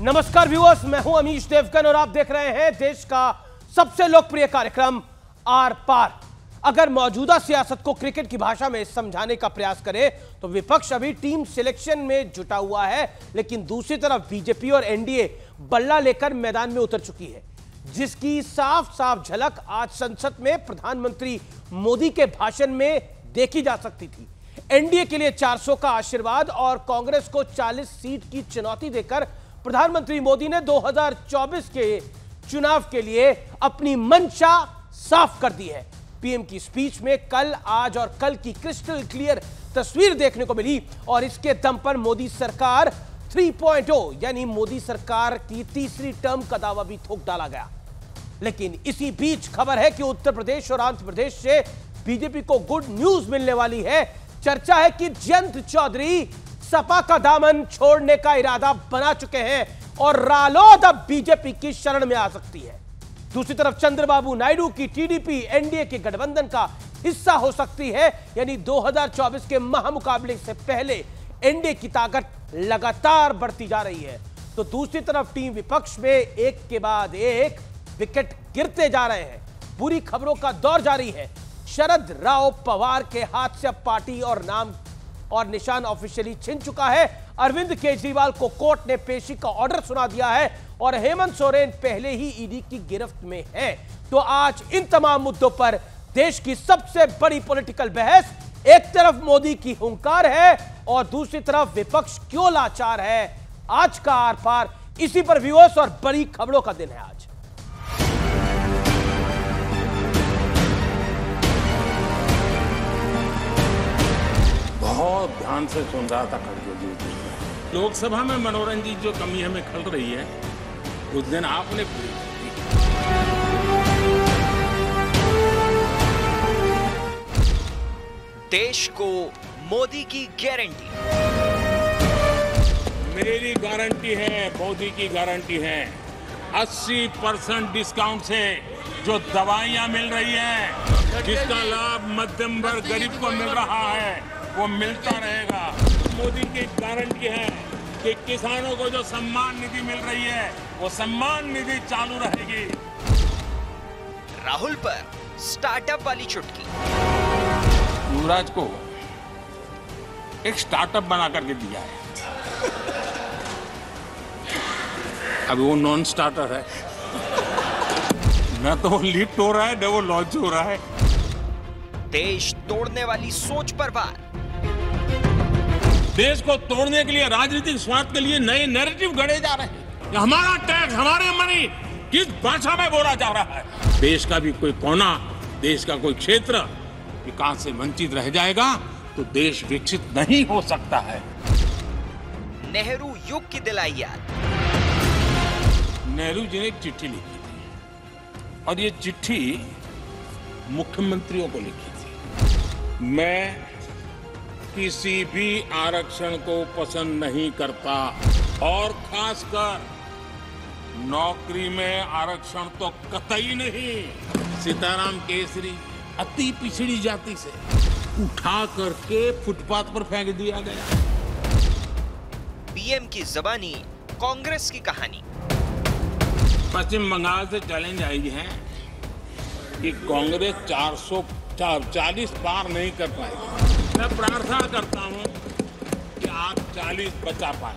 नमस्कार व्यूअर्स मैं हूं अमीश देवगन और आप देख रहे हैं देश का सबसे लोकप्रिय कार्यक्रम आर पार अगर मौजूदा सियासत को क्रिकेट की भाषा में समझाने का प्रयास करें तो विपक्ष अभी टीम सिलेक्शन में जुटा हुआ है लेकिन दूसरी तरफ बीजेपी और एनडीए बल्ला लेकर मैदान में उतर चुकी है जिसकी साफ साफ झलक आज संसद में प्रधानमंत्री मोदी के भाषण में देखी जा सकती थी एनडीए के लिए 400 का आशीर्वाद और कांग्रेस को 40 सीट की चुनौती देकर प्रधानमंत्री मोदी ने 2024 के चुनाव के लिए अपनी मंशा साफ कर दी है पीएम की स्पीच में कल आज और कल की क्रिस्टल क्लियर तस्वीर देखने को मिली और इसके दम पर मोदी सरकार 3.0 यानी मोदी सरकार की तीसरी टर्म का दावा भी थोक डाला गया लेकिन इसी बीच खबर है कि उत्तर प्रदेश और आंध्र प्रदेश से बीजेपी को गुड न्यूज मिलने वाली है चर्चा है कि जयंत चौधरी सपा का दामन छोड़ने का इरादा बना चुके हैं और रालोद अब बीजेपी की शरण में आ सकती है दूसरी तरफ चंद्रबाबू नायडू की टीडीपी एनडीए के गठबंधन का हिस्सा हो सकती है यानी 2024 के महामुकाबले से पहले एनडीए की ताकत लगातार बढ़ती जा रही है तो दूसरी तरफ टीम विपक्ष में एक के बाद एक विकेट गिरते जा रहे हैं बुरी खबरों का दौर जारी है शरद राव पवार के हाथ से पार्टी और नाम और निशान ऑफिशियली छिन चुका है अरविंद केजरीवाल को कोर्ट ने पेशी का ऑर्डर सुना दिया है और हेमंत सोरेन पहले ही ईडी e की गिरफ्त में है तो आज इन तमाम मुद्दों पर देश की सबसे बड़ी पॉलिटिकल बहस एक तरफ मोदी की हंकार है और दूसरी तरफ विपक्ष क्यों लाचार है आज का आर पार इसी पर व्यूअर्स और बड़ी खबरों का दिन है बहुत ध्यान से सुन रहा था खड़गे जी लोकसभा में मनोरंजन जो कमी हमें खल रही है उस दिन आपने देश को मोदी की गारंटी मेरी गारंटी है मोदी की गारंटी है 80 परसेंट डिस्काउंट से जो दवाइयां मिल रही है जिसका लाभ मध्यम वर्ग गरीब को मिल रहा है वो मिलता रहेगा मोदी की गारंटी है कि किसानों को जो सम्मान निधि मिल रही है वो सम्मान निधि चालू रहेगी राहुल पर स्टार्टअप वाली चुटकी युवराज को एक स्टार्टअप बना करके दिया है अब वो नॉन स्टार्टर है न तो वो लिफ्ट हो रहा है न वो लॉन्च हो रहा है देश तोड़ने वाली सोच पर बार देश को तोड़ने के लिए राजनीतिक स्वार्थ के लिए नए नैरेटिव गढ़े जा रहे हैं हमारा टैक्स हमारे मनी किस भाषा में बोला जा रहा है देश का भी कोई कोना देश का कोई क्षेत्र विकास से वंचित रह जाएगा तो देश विकसित नहीं हो सकता है नेहरू युग की दिलाई याद नेहरू जी ने एक चिट्ठी लिखी थी और ये चिट्ठी मुख्यमंत्रियों को लिखी थी मैं किसी भी आरक्षण को पसंद नहीं करता और खासकर नौकरी में आरक्षण तो कतई नहीं सीताराम केसरी अति पिछड़ी जाति से उठा करके फुटपाथ पर फेंक दिया गया पीएम की जबानी कांग्रेस की कहानी पश्चिम बंगाल से चैलेंज आई है कि कांग्रेस 400 चालीस पार नहीं कर पाएंगे मैं प्रार्थना करता हूँ कि आप चालीस बचा पाए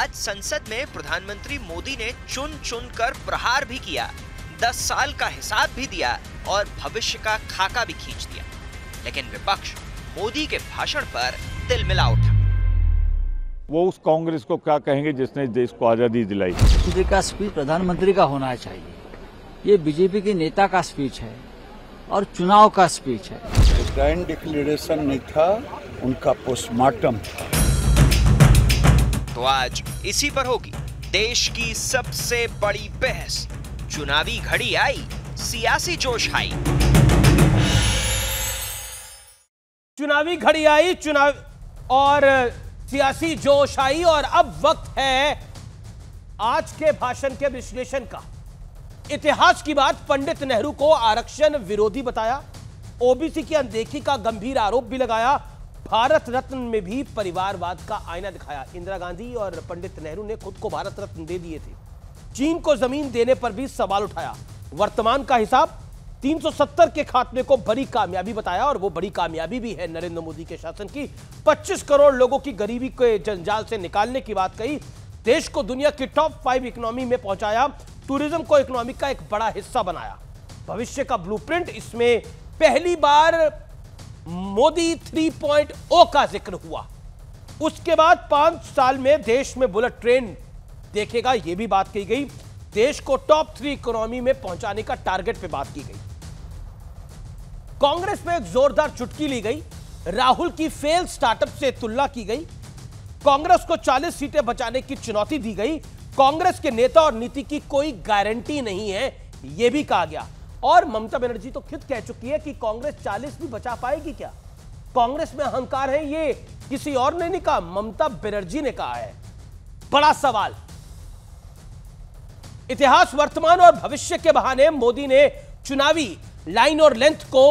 आज संसद में प्रधानमंत्री मोदी ने चुन चुन कर प्रहार भी किया दस साल का हिसाब भी दिया और भविष्य का खाका भी खींच दिया लेकिन विपक्ष मोदी के भाषण पर दिल मिला उठा वो उस कांग्रेस को क्या कहेंगे जिसने देश को आजादी दिलाई का स्पीच प्रधानमंत्री का होना चाहिए ये बीजेपी के नेता का स्पीच है और चुनाव का स्पीच है ग्रैंड डिक्लेरेशन नहीं था उनका पोस्टमार्टम तो आज इसी पर होगी देश की सबसे बड़ी बहस चुनावी घड़ी आई सियासी जोश आई चुनावी घड़ी आई चुनाव और सियासी जोश आई और अब वक्त है आज के भाषण के विश्लेषण का इतिहास की बात पंडित नेहरू को आरक्षण विरोधी बताया ओबीसी की अनदेखी का गंभीर आरोप भी लगाया भारत रत्न में भी परिवारवाद का आईना दिखाया इंदिरा गांधी और पंडित नेहरू ने खुद को भारत रत्न दे दिए थे चीन को जमीन देने पर भी सवाल उठाया वर्तमान का हिसाब 370 के खात्मे को बड़ी कामयाबी बताया और वो बड़ी कामयाबी भी है नरेंद्र मोदी के शासन की 25 करोड़ लोगों की गरीबी के जंजाल से निकालने की बात कही देश को दुनिया की टॉप फाइव इकोनॉमी में पहुंचाया टूरिज्म को इकोनॉमी का एक बड़ा हिस्सा बनाया भविष्य का ब्लूप्रिंट इसमें पहली बार मोदी 3.0 का जिक्र हुआ उसके बाद पांच साल में देश में बुलेट ट्रेन देखेगा यह भी बात की गई देश को टॉप थ्री इकोनॉमी में पहुंचाने का टारगेट पे बात की गई कांग्रेस में एक जोरदार चुटकी ली गई राहुल की फेल स्टार्टअप से तुलना की गई कांग्रेस को 40 सीटें बचाने की चुनौती दी गई कांग्रेस के नेता और नीति की कोई गारंटी नहीं है यह भी कहा गया और ममता बनर्जी तो खुद कह चुकी है कि कांग्रेस 40 भी बचा पाएगी क्या कांग्रेस में अहंकार है ये किसी और ने नहीं कहा ममता बनर्जी ने कहा है बड़ा सवाल इतिहास वर्तमान और भविष्य के बहाने मोदी ने चुनावी लाइन और लेंथ को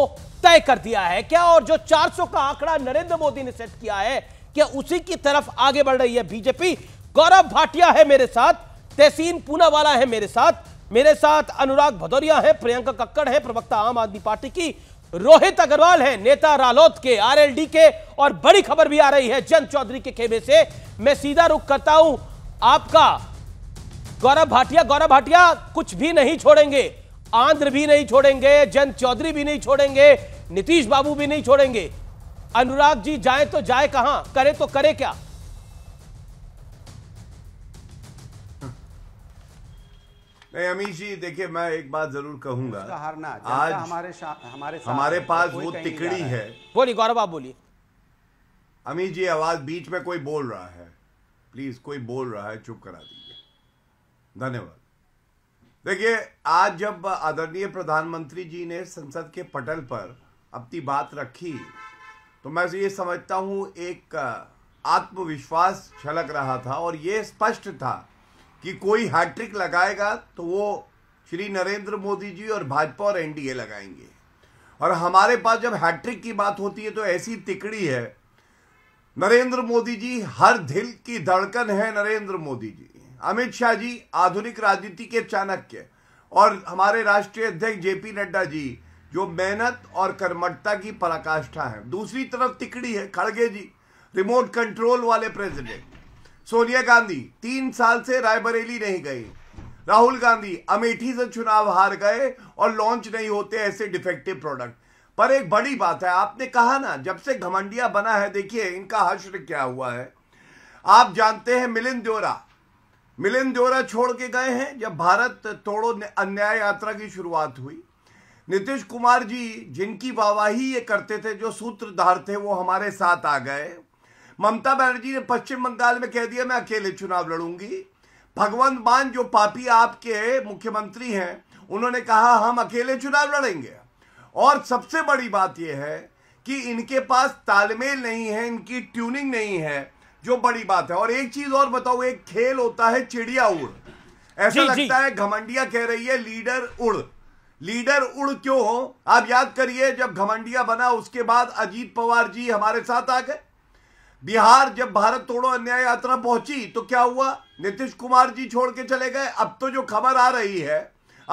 तय कर दिया है क्या और जो 400 का आंकड़ा नरेंद्र मोदी ने सेट किया है क्या उसी की तरफ आगे बढ़ रही है बीजेपी गौरव भाटिया है मेरे साथ तहसीन पूनावाला है मेरे साथ मेरे साथ अनुराग भदौरिया है प्रियंका कक्कड़ है प्रवक्ता आम आदमी पार्टी की रोहित अग्रवाल है नेता रालोत के आरएलडी के और बड़ी खबर भी आ रही है जन चौधरी के खेमे से मैं सीधा रुख करता हूं आपका गौरव भाटिया गौरव भाटिया कुछ भी नहीं छोड़ेंगे आंध्र भी नहीं छोड़ेंगे जन चौधरी भी नहीं छोड़ेंगे नीतीश बाबू भी नहीं छोड़ेंगे अनुराग जी जाए तो जाए कहां करे तो करे क्या नहीं अमीश जी देखिए मैं एक बात जरूर कहूंगा आज हमारे हमारे हमारे तो पास वो तिकड़ी है बोलिए गौरव आप बोलिए अमीश जी आवाज बीच में कोई बोल रहा है प्लीज कोई बोल रहा है चुप करा दीजिए धन्यवाद देखिए आज जब आदरणीय प्रधानमंत्री जी ने संसद के पटल पर अपनी बात रखी तो मैं ये समझता हूँ एक आत्मविश्वास छलक रहा था और ये स्पष्ट था कि कोई हैट्रिक लगाएगा तो वो श्री नरेंद्र मोदी जी और भाजपा और एनडीए लगाएंगे और हमारे पास जब हैट्रिक की बात होती है तो ऐसी तिकड़ी है नरेंद्र मोदी जी हर दिल की धड़कन है नरेंद्र मोदी जी अमित शाह जी आधुनिक राजनीति के चाणक्य और हमारे राष्ट्रीय अध्यक्ष जेपी नड्डा जी जो मेहनत और कर्मठता की पराकाष्ठा है दूसरी तरफ तिकड़ी है खड़गे जी रिमोट कंट्रोल वाले प्रेसिडेंट सोनिया गांधी तीन साल से रायबरेली नहीं गई राहुल गांधी अमेठी से चुनाव हार गए और लॉन्च नहीं होते ऐसे डिफेक्टिव प्रोडक्ट पर एक बड़ी बात है आपने कहा ना जब से घमंडिया बना है देखिए इनका हश्र क्या हुआ है आप जानते हैं मिलिंद द्योरा मिलिंद द्योरा छोड़ के गए हैं जब भारत तोड़ो अन्याय यात्रा की शुरुआत हुई नीतीश कुमार जी जिनकी वाहवाही ये करते थे जो सूत्रधार थे वो हमारे साथ आ गए ममता बनर्जी ने पश्चिम बंगाल में कह दिया मैं अकेले चुनाव लड़ूंगी भगवंत मान जो पापी आपके मुख्यमंत्री हैं उन्होंने कहा हम अकेले चुनाव लड़ेंगे और सबसे बड़ी बात यह है कि इनके पास तालमेल नहीं है इनकी ट्यूनिंग नहीं है जो बड़ी बात है और एक चीज और बताओ एक खेल होता है चिड़िया उड़ ऐसा जी, लगता जी. है घमंडिया कह रही है लीडर उड़ लीडर उड़ क्यों हो आप याद करिए जब घमंडिया बना उसके बाद अजीत पवार जी हमारे साथ आ गए बिहार जब भारत तोड़ो अन्याय यात्रा पहुंची तो क्या हुआ नीतीश कुमार जी छोड़ के चले गए अब तो जो खबर आ रही है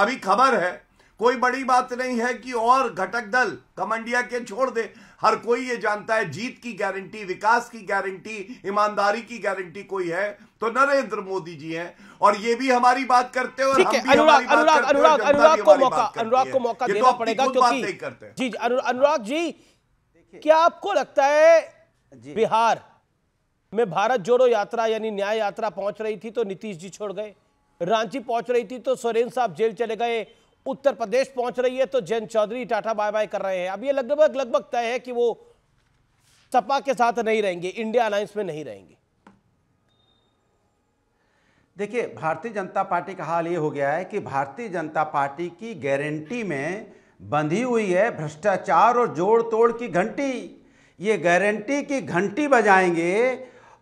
अभी खबर है कोई बड़ी बात नहीं है कि और घटक दल कमंडिया के छोड़ दे हर कोई ये जानता है जीत की गारंटी विकास की गारंटी ईमानदारी की गारंटी कोई है तो नरेंद्र मोदी जी हैं और ये भी हमारी बात करते हैं और हम भी अनुराग अनुराग अनुराग अनुराग को मौका अनुराग को मौका देना पड़ेगा क्योंकि जी अनुराग जी क्या आपको लगता है बिहार में भारत जोड़ो यात्रा यानी न्याय यात्रा पहुंच रही थी तो नीतीश जी छोड़ गए रांची पहुंच रही थी तो सोरेन साहब जेल चले गए उत्तर प्रदेश पहुंच रही है तो Jayant Chaudhary tata bye bye कर रहे हैं अब ये लगभग लगभग तय है कि वो सपा के साथ नहीं रहेंगे इंडिया अलायंस में नहीं रहेंगे देखिए भारतीय जनता पार्टी का हाल ये हो गया है कि भारतीय जनता पार्टी की गारंटी में बंधी हुई है भ्रष्टाचार और जोड़ तोड़ की घंटी ये गारंटी की घंटी बजाएंगे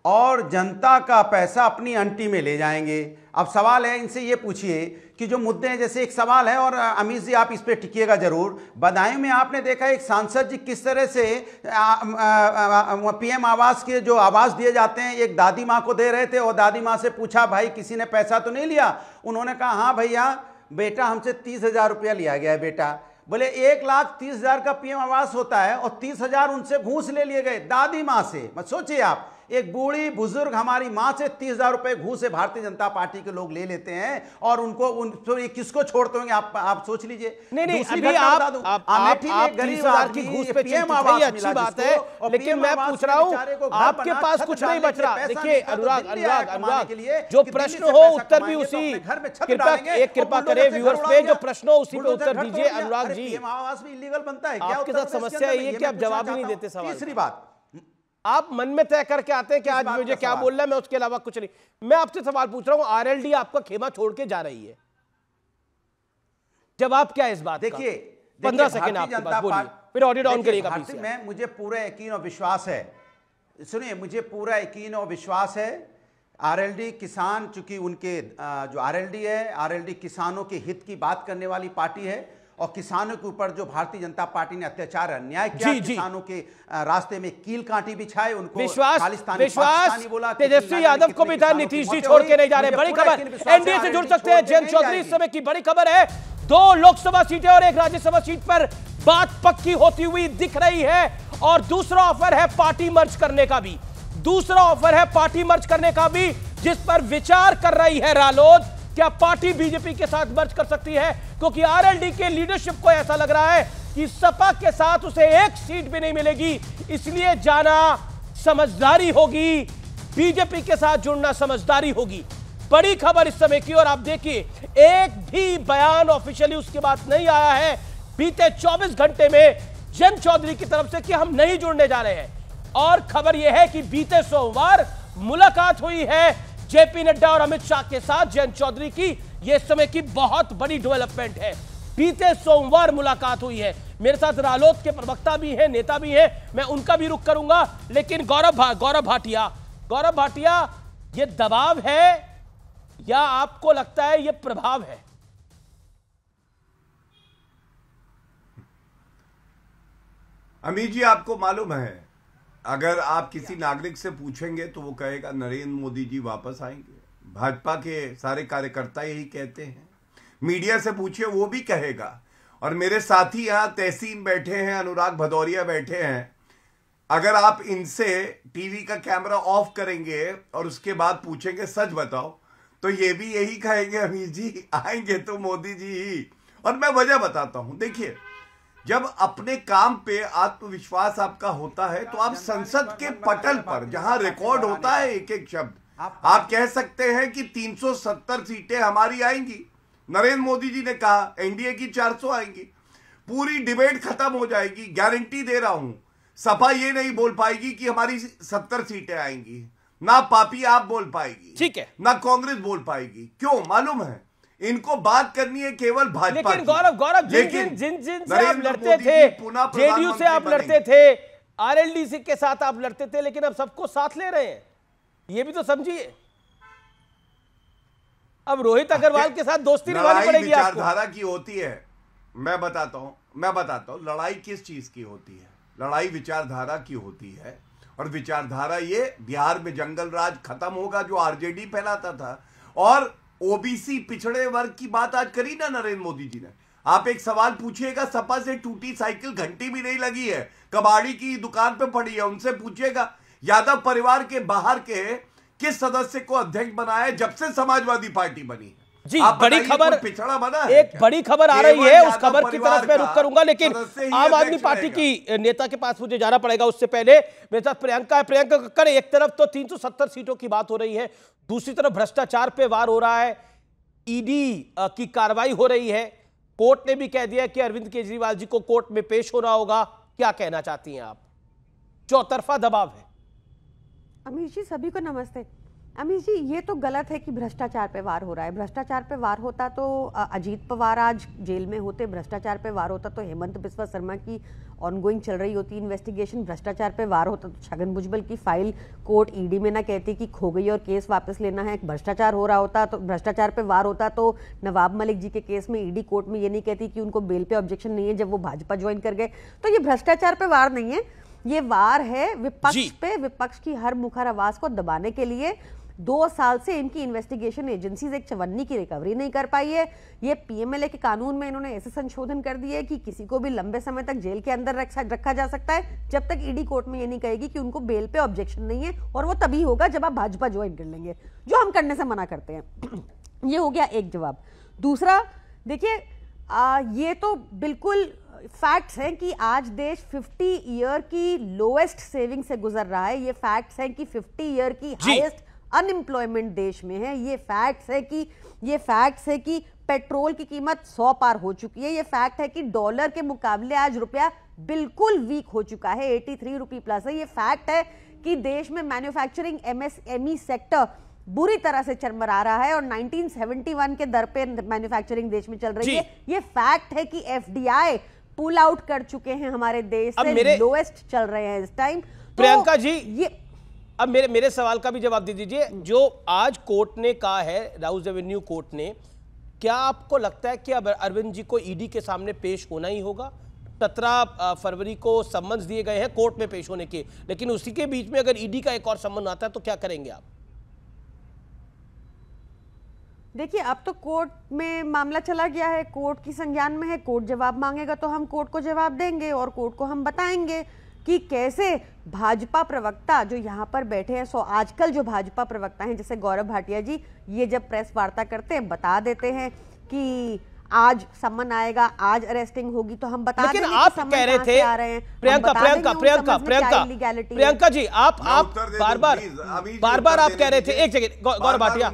और जनता का पैसा अपनी अंटी में ले जाएंगे अब सवाल है इनसे ये पूछिए कि जो मुद्दे हैं जैसे एक सवाल है और अमीश जी आप इस पर टिकिएगा जरूर बदायूं में आपने देखा एक सांसद जी किस तरह से पीएम आवास के जो आवास दिए जाते हैं एक दादी माँ को दे रहे थे और दादी माँ से पूछा भाई किसी ने पैसा तो नहीं लिया उन्होंने कहा हाँ भैया बेटा हमसे तीस हज़ार रुपया लिया गया है बेटा बोले एक लाख तीस हजार का पीएम आवास होता है और तीस हजार उनसे घूस ले लिए गए दादी माँ से मत सोचिए आप एक बूढ़ी बुजुर्ग हमारी माँ से तीस हजार रुपए घूस भारतीय जनता पार्टी के लोग ले लेते हैं और उनको उन तो ये किसको छोड़ते होंगे आप आप सोच लीजिए नहीं नहीं अभी आप अमेठी में गरीब की घूस पे पीएम आवास मिला अच्छी बात है लेकिन मैं पूछ रहा हूँ आपके पास कुछ नहीं बच रहा देखिए तो अनुराग अनुराग अनुराग के लिए तो जो प्रश्न हो उत्तर भी तो उसी घर में कृपा एक कृपा करे व्यूअर्स पे जो प्रश्न हो उसी पे उत्तर दीजिए अनुराग जी आवास भी इलीगल बनता है आपके साथ समस्या ये कि आप जवाब ही नहीं देते सवाल तीसरी बात आप मन में तय करके आते हैं कि आज मुझे क्या बोल रहा है मैं उसके अलावा कुछ नहीं मैं आपसे सवाल पूछ रहा हूं आरएलडी आपका खेमा छोड़ के जा रही है जवाब क्या है इस बात देखिए पंद्रह सेकेंड फिर ऑडिट ऑन करिएगा मैं मुझे पूरा यकीन और विश्वास है सुनिए मुझे पूरा यकीन और विश्वास है आरएलडी किसान चूंकि उनके जो आरएलडी है आरएलडी किसानों के हित की बात करने वाली पार्टी है और किसानों के ऊपर जो भारतीय जनता पार्टी ने अत्याचार अन्याय किया किसानों के रास्ते में कील कांटी बिछाए उनको विश्वास विश्वास तेजस्वी यादव को भी था नीतीश जी छोड़ के नहीं जा रहे बड़ी खबर एनडीए से जुड़ सकते हैं जयंत चौधरी समय की बड़ी खबर है दो लोकसभा सीटें और एक राज्यसभा सीट पर बात पक्की होती हुई दिख रही है और दूसरा ऑफर है पार्टी मर्ज करने का भी दूसरा ऑफर है पार्टी मर्ज करने का भी जिस पर विचार कर रही है रालोद क्या पार्टी बीजेपी के साथ मर्ज कर सकती है क्योंकि आरएलडी के लीडरशिप को ऐसा लग रहा है कि सपा के साथ उसे एक सीट भी नहीं मिलेगी इसलिए जाना समझदारी होगी बीजेपी के साथ जुड़ना समझदारी होगी बड़ी खबर इस समय की और आप देखिए एक भी बयान ऑफिशियली उसके बाद नहीं आया है बीते 24 घंटे में जन चौधरी की तरफ से कि हम नहीं जुड़ने जा रहे हैं और खबर यह है कि बीते सोमवार मुलाकात हुई है जेपी नड्डा और अमित शाह के साथ जयंत चौधरी की यह समय की बहुत बड़ी डेवलपमेंट है बीते सोमवार मुलाकात हुई है मेरे साथ रालोद के प्रवक्ता भी हैं नेता भी हैं मैं उनका भी रुख करूंगा लेकिन गौरव भा, गौरव भाटिया गौरव भाटिया ये दबाव है या आपको लगता है ये प्रभाव है अमीर जी आपको मालूम है अगर आप किसी नागरिक से पूछेंगे तो वो कहेगा नरेंद्र मोदी जी वापस आएंगे भाजपा के सारे कार्यकर्ता यही कहते हैं मीडिया से पूछिए वो भी कहेगा और मेरे साथी यहाँ तहसीम बैठे हैं अनुराग भदौरिया बैठे हैं अगर आप इनसे टीवी का कैमरा ऑफ करेंगे और उसके बाद पूछेंगे सच बताओ तो ये भी यही कहेंगे अमीर जी आएंगे तो मोदी जी ही और मैं वजह बताता हूं देखिए जब अपने काम पे आत्मविश्वास आपका होता है तो आप संसद के पटल पर जहां रिकॉर्ड होता है एक एक शब्द आप कह सकते हैं कि 370 सीटें हमारी आएंगी नरेंद्र मोदी जी ने कहा एनडीए की 400 आएंगी पूरी डिबेट खत्म हो जाएगी गारंटी दे रहा हूं सपा ये नहीं बोल पाएगी कि हमारी सत्तर सीटें आएंगी ना पापी आप बोल पाएगी ठीक है ना कांग्रेस बोल पाएगी क्यों मालूम है इनको बात करनी है केवल भाजपा लेकिन गौरव गौरव जिन जिन जिन जिन से आप लड़ते थे जेडीयू से आप लड़ते थे आरएलडी से के साथ आप लड़ते थे लेकिन अब सबको साथ ले रहे हैं ये भी तो समझिए अब रोहित अग्रवाल के साथ दोस्ती निभानी पड़ेगी आपको विचारधारा की होती है मैं बताता हूं मैं बताता हूं लड़ाई किस चीज की होती है लड़ाई विचारधारा की होती है और विचारधारा ये बिहार में जंगल राज खत्म होगा जो आरजेडी फैलाता था और ओबीसी पिछड़े वर्ग की बात आज करी ना नरेंद्र मोदी जी ने आप एक सवाल पूछिएगा सपा से टूटी साइकिल घंटी भी नहीं लगी है कबाड़ी की दुकान पे पड़ी है उनसे पूछिएगा यादव परिवार के बाहर के किस सदस्य को अध्यक्ष बनाया जब से समाजवादी पार्टी बनी है जी बड़ी खबर पिछड़ा बना एक बड़ी खबर आ रही है उस खबर की तरफ मैं रुक करूंगा लेकिन आम आदमी पार्टी की नेता के पास मुझे जाना पड़ेगा उससे पहले मेरे साथ प्रियंका है प्रियंका कर एक तरफ तो 370 सीटों की बात हो रही है दूसरी तरफ भ्रष्टाचार पे वार हो रहा है ईडी e की कार्रवाई हो रही है कोर्ट ने भी कह दिया कि अरविंद केजरीवाल जी को कोर्ट में पेश होना होगा क्या कहना चाहती हैं आप चौतरफा दबाव है अमीर जी सभी को नमस्ते अमित जी ये तो गलत है कि भ्रष्टाचार पे वार हो रहा है भ्रष्टाचार पे वार होता तो अजीत पवार आज जेल में होते भ्रष्टाचार पे वार होता तो हेमंत बिस्वा शर्मा की ऑनगोइंग चल रही होती इन्वेस्टिगेशन भ्रष्टाचार पे वार होता तो छगन भुजबल की फाइल कोर्ट ईडी में ना कहती कि खो गई और केस वापस लेना है भ्रष्टाचार हो रहा होता तो भ्रष्टाचार पे वार होता तो नवाब मलिक जी के केस में ईडी कोर्ट में ये नहीं कहती कि उनको बेल पे ऑब्जेक्शन नहीं है जब वो भाजपा ज्वाइन कर गए तो ये भ्रष्टाचार पे वार नहीं है ये वार है विपक्ष पे विपक्ष की हर मुखर आवाज को दबाने के लिए दो साल से इनकी इन्वेस्टिगेशन एजेंसीज एक चवन्नी की रिकवरी नहीं कर पाई है ये पीएमएलए के कानून में इन्होंने ऐसे संशोधन कर दिए कि किसी को भी लंबे समय तक जेल के अंदर रखा जा सकता है जब तक ईडी e कोर्ट में ये नहीं कहेगी कि उनको बेल पे ऑब्जेक्शन नहीं है और वो तभी होगा जब आप भाजपा ज्वाइन कर लेंगे जो हम करने से मना करते हैं ये हो गया एक जवाब दूसरा देखिए ये तो बिल्कुल फैक्ट्स हैं कि आज देश 50 ईयर की लोएस्ट सेविंग से गुजर रहा है ये फैक्ट्स हैं कि 50 ईयर की हाईएस्ट अनएम्प्लॉयमेंट देश में है ये फैक्ट्स है कि ये फैक्ट्स है कि पेट्रोल की कीमत सौ पार हो चुकी है ये फैक्ट है कि डॉलर के मुकाबले आज रुपया बिल्कुल वीक हो चुका है एटी थ्री रुपी प्लस है ये फैक्ट है कि देश में मैन्युफैक्चरिंग एमएसएमई सेक्टर बुरी तरह से चरमरा रहा है और 1971 के दर पे मैन्युफैक्चरिंग देश में चल रही है ये फैक्ट है कि एफडीआई पुल आउट कर चुके हैं हमारे देश से लोएस्ट चल रहे हैं इस टाइम तो प्रियंका जी ये अब मेरे मेरे सवाल का भी जवाब दे दीजिए हम्म। जो आज कोर्ट ने कहा है राउस एवेन्यू कोर्ट ने क्या आपको लगता है कि अब अरविंद जी को ईडी के सामने पेश होना ही होगा सत्रह फरवरी को सम्मन्स दिए गए हैं कोर्ट में पेश होने के लेकिन उसी के बीच में अगर ईडी का एक और सम्मन आता है तो क्या करेंगे आप देखिए अब तो कोर्ट में मामला चला गया है कोर्ट की संज्ञान में है कोर्ट जवाब मांगेगा तो हम कोर्ट को जवाब देंगे और कोर्ट को हम बताएंगे कि कैसे भाजपा प्रवक्ता जो यहाँ पर बैठे हैं सो आजकल जो भाजपा प्रवक्ता हैं जैसे गौरव भाटिया जी ये जब प्रेस वार्ता करते हैं बता देते हैं कि आज सम्मन आएगा आज अरेस्टिंग होगी तो हम बता लेकिन आप कह रहे थे आ रहे हैं प्रियंका प्रियंका प्रियंका प्रियंका प्रियंका जी आप आप बार बार बार बार आप कह रहे थे एक जगह गौरव भाटिया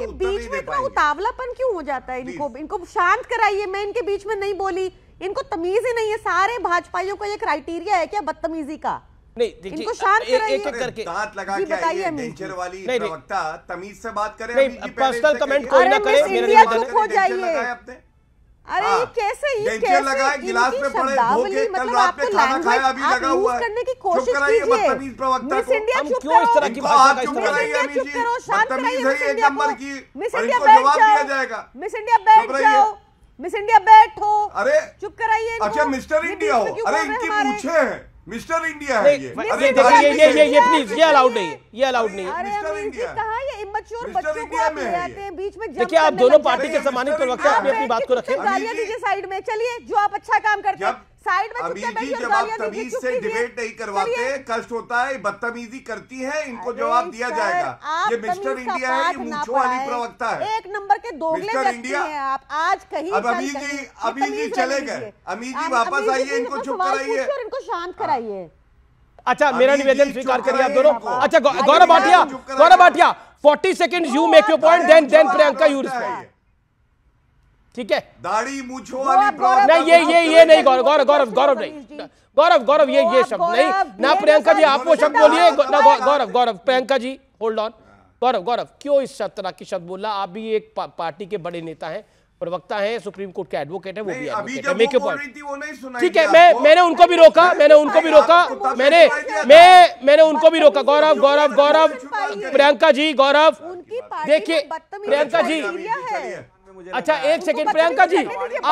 तो बीच में उतावलापन क्यों हो जाता है इनको इनको शांत कराइए मैं इनके बीच में नहीं बोली इनको तमीज ही नहीं है सारे भाजपाइयों का ये क्राइटेरिया है क्या बदतमीजी का नहीं इनको शांत एक एक करके दांत लगा के वाली प्रवक्ता तमीज से बात करें नहीं पर्सनल कमेंट कोई ना करे हो जाइए अरे ये हाँ। कैसे ये कैसे गिलास में पड़े धोखे कल मतलब रात खाना खाया अभी लगा हुआ है करने की कोशिश कीजिए मिस इंडिया चुप करो इस तरह की बात हाँ, कराइए चुप करो शांत कराइए मिस इंडिया दिया जाएगा मिस इंडिया बैठ जाओ मिस इंडिया बैठो अरे चुप कराइए अच्छा मिस्टर इंडिया हो अरे इनकी पूछे हैं मिस्टर इंडिया है ये अरे ये ये ये ये प्लीज ये अलाउड नहीं है ये अलाउड नहीं है मिस्टर इंडिया कहां ये इमैच्योर बच्चों को आप ले आते हैं बीच में देखिए आप दोनों पार्टी के सम्मानित प्रवक्ता अपनी अपनी बात को रखें गालियां दीजिए साइड में चलिए जो आप अच्छा काम करते हैं साइड में अभी जी जब आप तमीज से डिबेट नहीं करवाते कष्ट होता है बदतमीजी करती है इनको जवाब दिया जाएगा ये मिस्टर इंडिया है ये मूछो वाली प्रवक्ता है एक नंबर के दो मिस्टर इंडिया हैं आप आज कहीं अब अमी जी अमी जी चले गए अमी जी वापस आइए इनको चुप कराइए इनको शांत हाँ। कराइए अच्छा मेरा निवेदन स्वीकार कर लिया दोनों हाँ। अच्छा Gaurav Bhatia Gaurav Bhatia 40 seconds you make your point then then Priyanka you respond ठीक है दाढ़ी मूछों वाली प्रॉब्लम नहीं ये ये ये नहीं गौरव गौरव गौरव गौरव नहीं गौरव गौरव ये ये शब्द नहीं ना प्रियंका जी आप वो शब्द बोलिए ना गौरव गौरव प्रियंका जी होल्ड ऑन गौरव गौरव क्यों इस तरह की शब्द बोला आप भी एक पार्टी के बड़े नेता हैं प्रवक्ता है सुप्रीम कोर्ट के एडवोकेट है वो भी एडवोकेट है ठीक है मैं मैंने उनको भी रोका मैंने उनको भी रोका मैंने मैं मैंने उनको भी रोका गौरव गौरव गौरव प्रियंका जी गौरव देखिए प्रियंका जी अच्छा एक सेकंड प्रियंका जी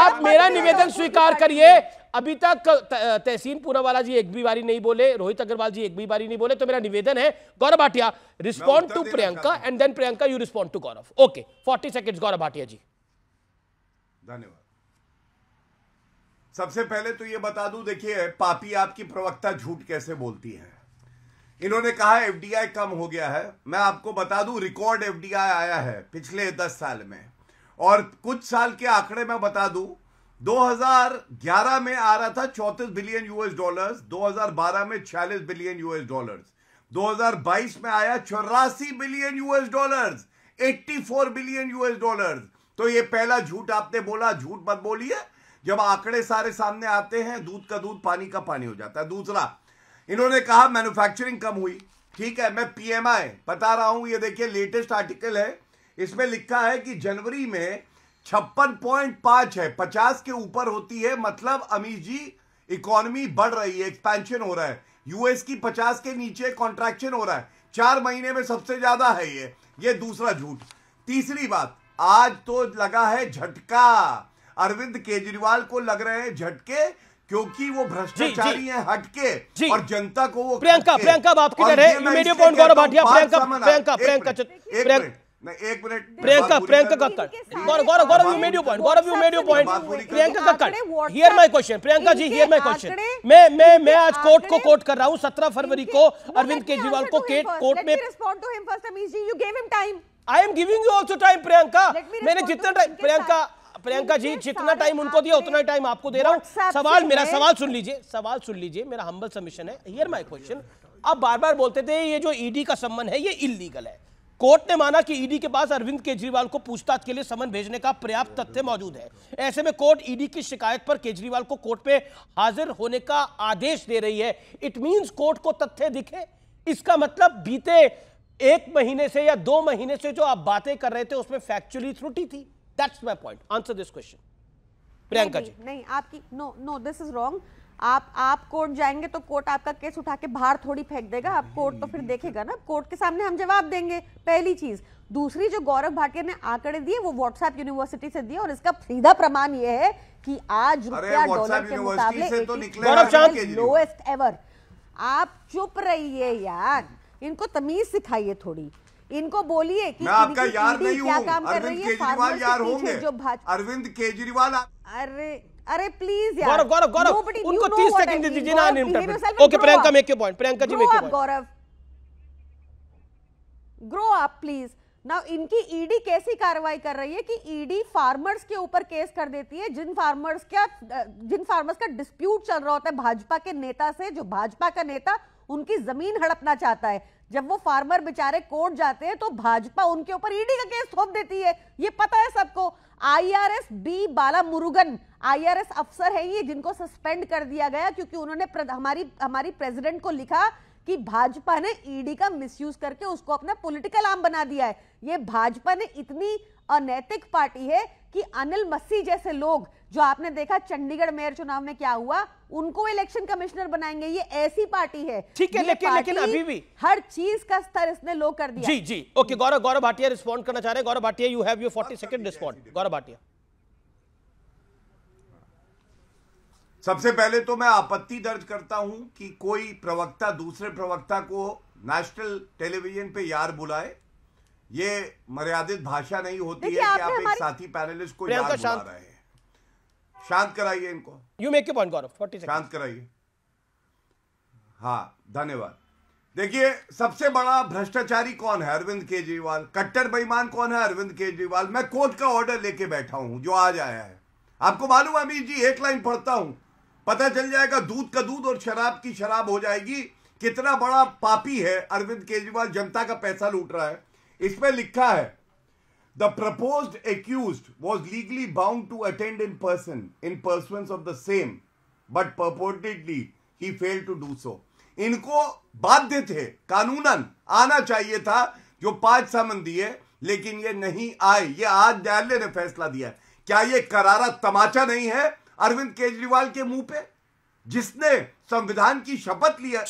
आप मेरा निवेदन स्वीकार करिए अभी तक तहसीन पूरावाला जी एक भी बारी नहीं बोले रोहित अग्रवाल जी एक भी बारी नहीं बोले तो मेरा निवेदन है Gaurav Bhatia respond to Priyanka and then Priyanka you respond to Gaurav okay forty second Gaurav Bhatia ji धन्यवाद सबसे पहले तो ये बता दूं देखिए पापी आपकी प्रवक्ता झूठ कैसे बोलती है इन्होंने कहा एफडीआई कम हो गया है मैं आपको बता दूं रिकॉर्ड एफडीआई आया है पिछले दस साल में और कुछ साल के आंकड़े मैं बता दूं 2011 में आ रहा था चौतीस बिलियन यूएस डॉलर्स 2012 में छियालीस बिलियन यूएस डॉलर्स 2022 में आया चौरासी billion US dollars 84 billion US dollars तो ये पहला झूठ आपने बोला झूठ मत बोलिए जब आंकड़े सारे सामने आते हैं दूध का दूध पानी का पानी हो जाता है दूसरा इन्होंने कहा मैन्युफैक्चरिंग कम हुई ठीक है मैं पीएमआई बता रहा हूं ये देखिए लेटेस्ट आर्टिकल है इसमें लिखा है कि जनवरी में छप्पन पॉइंट पांच है पचास के ऊपर होती है मतलब अमीर जी इकोनॉमी बढ़ रही है एक्सपेंशन हो रहा है यूएस की पचास के नीचे कॉन्ट्रैक्शन हो रहा है चार महीने में सबसे ज्यादा है ये ये दूसरा झूठ तीसरी बात आज तो लगा है झटका अरविंद केजरीवाल को लग रहे हैं झटके क्योंकि वो भ्रष्टाचारी है हटके और जनता को वो प्रियंका प्रियंका प्रियंका किधर है प्रियंका प्रियंका प्रियंका एक minute Priyanka Priyanka you Priyanka Priyanka ji question कर रहा फरवरी को अरविंद केजरीवाल को am giving you time Priyanka मैंने जितना प्रियंका प्रियंका जी जितना टाइम उनको दिया उतना टाइम आपको दे रहा हूँ सवाल मेरा सवाल सुन लीजिए सवाल सुन लीजिए मेरा हम्बल सबमिशन है हियर माई क्वेश्चन आप बार बार बोलते थे ये जो ईडी e का संबंध है ये इलीगल है कोर्ट ने माना कि ईडी के पास अरविंद केजरीवाल को पूछताछ के लिए समन भेजने का पर्याप्त तथ्य मौजूद है ऐसे में कोर्ट ईडी की शिकायत पर केजरीवाल को कोर्ट में हाजिर होने का आदेश दे रही है इट मींस कोर्ट को तथ्य दिखे इसका मतलब बीते एक महीने से या दो महीने से जो आप बातें कर रहे थे उसमें फैक्चुअली त्रुटि थी that's my point answer this question Priyanka ji नहीं आपकी no no this is wrong आप आप कोर्ट जाएंगे तो कोर्ट आपका केस उठा के बाहर थोड़ी फेंक देगा आप कोर्ट तो फिर देखेगा ना कोर्ट के सामने हम जवाब देंगे पहली चीज दूसरी जो गौरव भाटिया ने आंकड़े दिए वो व्हाट्सएप यूनिवर्सिटी से दिए और इसका सीधा प्रमाण ये है कि आज रुपया डॉलर के मुकाबले लोएस्ट तो एवर आप चुप रहिए यार इनको तमीज सिखाइए थोड़ी इनको बोलिए कि मैं आपका यार नहीं क्या काम कर रही है जो भाजपा अरविंद केजरीवाल अरे अरे प्लीज यार गौरव गौरव गौरव उनको 30 सेकंड दे दीजिए ना okay Priyanka make your point Priyanka ji make your point Gaurav grow up please now इनकी ईडी e कैसी कार्रवाई कर रही है कि ईडी e फार्मर्स के ऊपर केस कर देती है जिन फार्मर्स का जिन फार्मर्स का डिस्प्यूट चल रहा होता है भाजपा के नेता से जो भाजपा का नेता उनकी जमीन हड़पना चाहता है जब वो फार्मर बेचारे कोर्ट जाते हैं तो भाजपा उनके ऊपर ईडी e का केस थोप देती है ये पता है सबको IRS B Bala Murugan IRS अफसर है ये जिनको सस्पेंड कर दिया गया क्योंकि उन्होंने हमारी हमारी प्रेसिडेंट को लिखा कि भाजपा ने ईडी का मिसयूज करके उसको अपना पॉलिटिकल आम बना दिया है ये भाजपा ने इतनी अनैतिक पार्टी है कि अनिल मसी जैसे लोग जो आपने देखा चंडीगढ़ मेयर चुनाव में क्या हुआ उनको इलेक्शन कमिश्नर बनाएंगे ये ऐसी पार्टी है ठीक है लेकिन लेकिन अभी भी हर चीज का स्तर इसने लो कर दिया जी जी ओके गौरव गौरव भाटिया रिस्पॉन्ड करना चाह रहे हैं Gaurav Bhatia you have your forty second respond Gaurav Bhatia सबसे पहले तो मैं आपत्ति दर्ज करता हूं कि कोई प्रवक्ता दूसरे प्रवक्ता को नेशनल टेलीविजन पे यार बुलाए ये मर्यादित भाषा नहीं होती है कि आप एक साथी पैनलिस्ट को याद बुला रहे हैं शांत कराइए इनको यू मेक पॉइंट गौरव शांत कराइए हाँ धन्यवाद देखिए सबसे बड़ा भ्रष्टाचारी कौन है अरविंद केजरीवाल कट्टर बेईमान कौन है अरविंद केजरीवाल मैं कोर्ट का ऑर्डर लेके बैठा हूं जो आज आया है आपको मालूम अमीर जी एक लाइन पढ़ता हूं पता चल जाएगा दूध का दूध और शराब की शराब हो जाएगी कितना बड़ा पापी है अरविंद केजरीवाल जनता का पैसा लूट रहा है इसमें लिखा है the propose accuse was legally bound to attend in person in person of the same but purportedly he fail to do so इनको बाध्य थे कानूनन आना चाहिए था जो पांच समन दिए लेकिन ये नहीं आए ये आज न्यायालय ने फैसला दिया क्या ये करारा तमाचा नहीं है अरविंद केजरीवाल के मुंह पे जिसने संविधान की शपथ लिया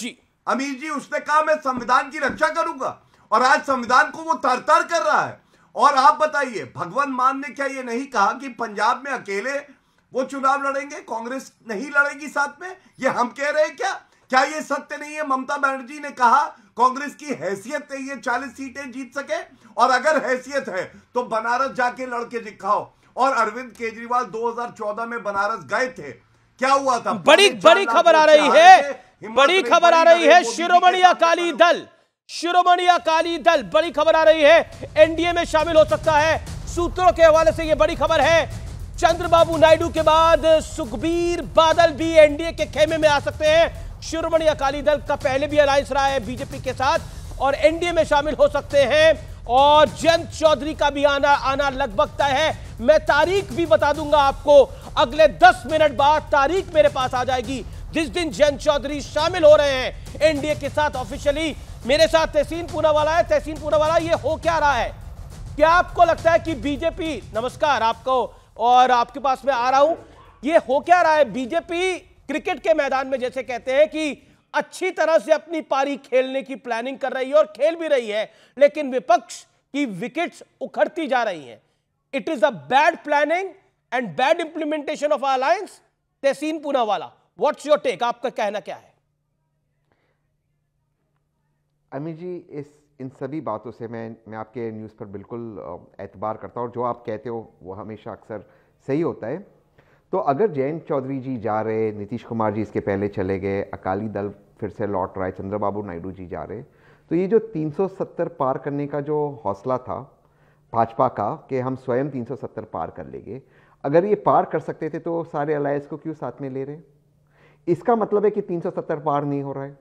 अमीर जी उसने कहा मैं संविधान की रक्षा करूंगा और आज संविधान को वो तर तर कर रहा है और आप बताइए भगवान मान ने क्या ये नहीं कहा कि पंजाब में अकेले वो चुनाव लड़ेंगे कांग्रेस नहीं लड़ेगी साथ में ये हम कह रहे हैं क्या क्या ये सत्य नहीं है ममता बनर्जी ने कहा कांग्रेस की हैसियत नहीं है चालीस सीटें जीत सके और अगर हैसियत है तो बनारस जाके लड़के दिखाओ और अरविंद केजरीवाल 2014 में बनारस गए थे क्या हुआ था बड़ी बड़ी खबर आ रही है बड़ी खबर आ रही है शिरोमणि अकाली दल शिरोमणि अकाली दल बड़ी खबर आ रही है एनडीए में शामिल हो सकता है सूत्रों के हवाले से यह बड़ी खबर है चंद्रबाबू नायडू के बाद सुखबीर बादल भी एनडीए के खेमे में आ सकते हैं शिरोमणि अकाली दल का पहले भी अलायंस रहा है बीजेपी के साथ और एनडीए में शामिल हो सकते हैं और जयंत चौधरी का भी आना आना लगभग तय है मैं तारीख भी बता दूंगा आपको अगले दस मिनट बाद तारीख मेरे पास आ जाएगी जिस दिन जयंत चौधरी शामिल हो रहे हैं एनडीए के साथ ऑफिशियली मेरे साथ तहसीन पूनावाला है तहसीन पूनावाला ये हो क्या रहा है क्या आपको लगता है कि बीजेपी नमस्कार आपको और आपके पास में आ रहा हूं ये हो क्या रहा है बीजेपी क्रिकेट के मैदान में जैसे कहते हैं कि अच्छी तरह से अपनी पारी खेलने की प्लानिंग कर रही है और खेल भी रही है लेकिन विपक्ष की विकेट्स उखड़ती जा रही हैं it is a bad planning and bad implementation of alliance Tehseen Poonawalla what's your take आपका कहना क्या है अमित जी इस इन सभी बातों से मैं मैं आपके न्यूज़ पर बिल्कुल एतबार करता हूँ जो आप कहते हो वो हमेशा अक्सर सही होता है तो अगर जयंत चौधरी जी जा रहे नीतीश कुमार जी इसके पहले चले गए अकाली दल फिर से लौट रहा है चंद्रबाबू नायडू जी जा रहे तो ये जो 370 पार करने का जो हौसला था भाजपा का कि हम स्वयं 370 पार कर लेंगे अगर ये पार कर सकते थे तो सारे अलायस को क्यों साथ में ले रहे हैं इसका मतलब है कि 370 पार नहीं हो रहा है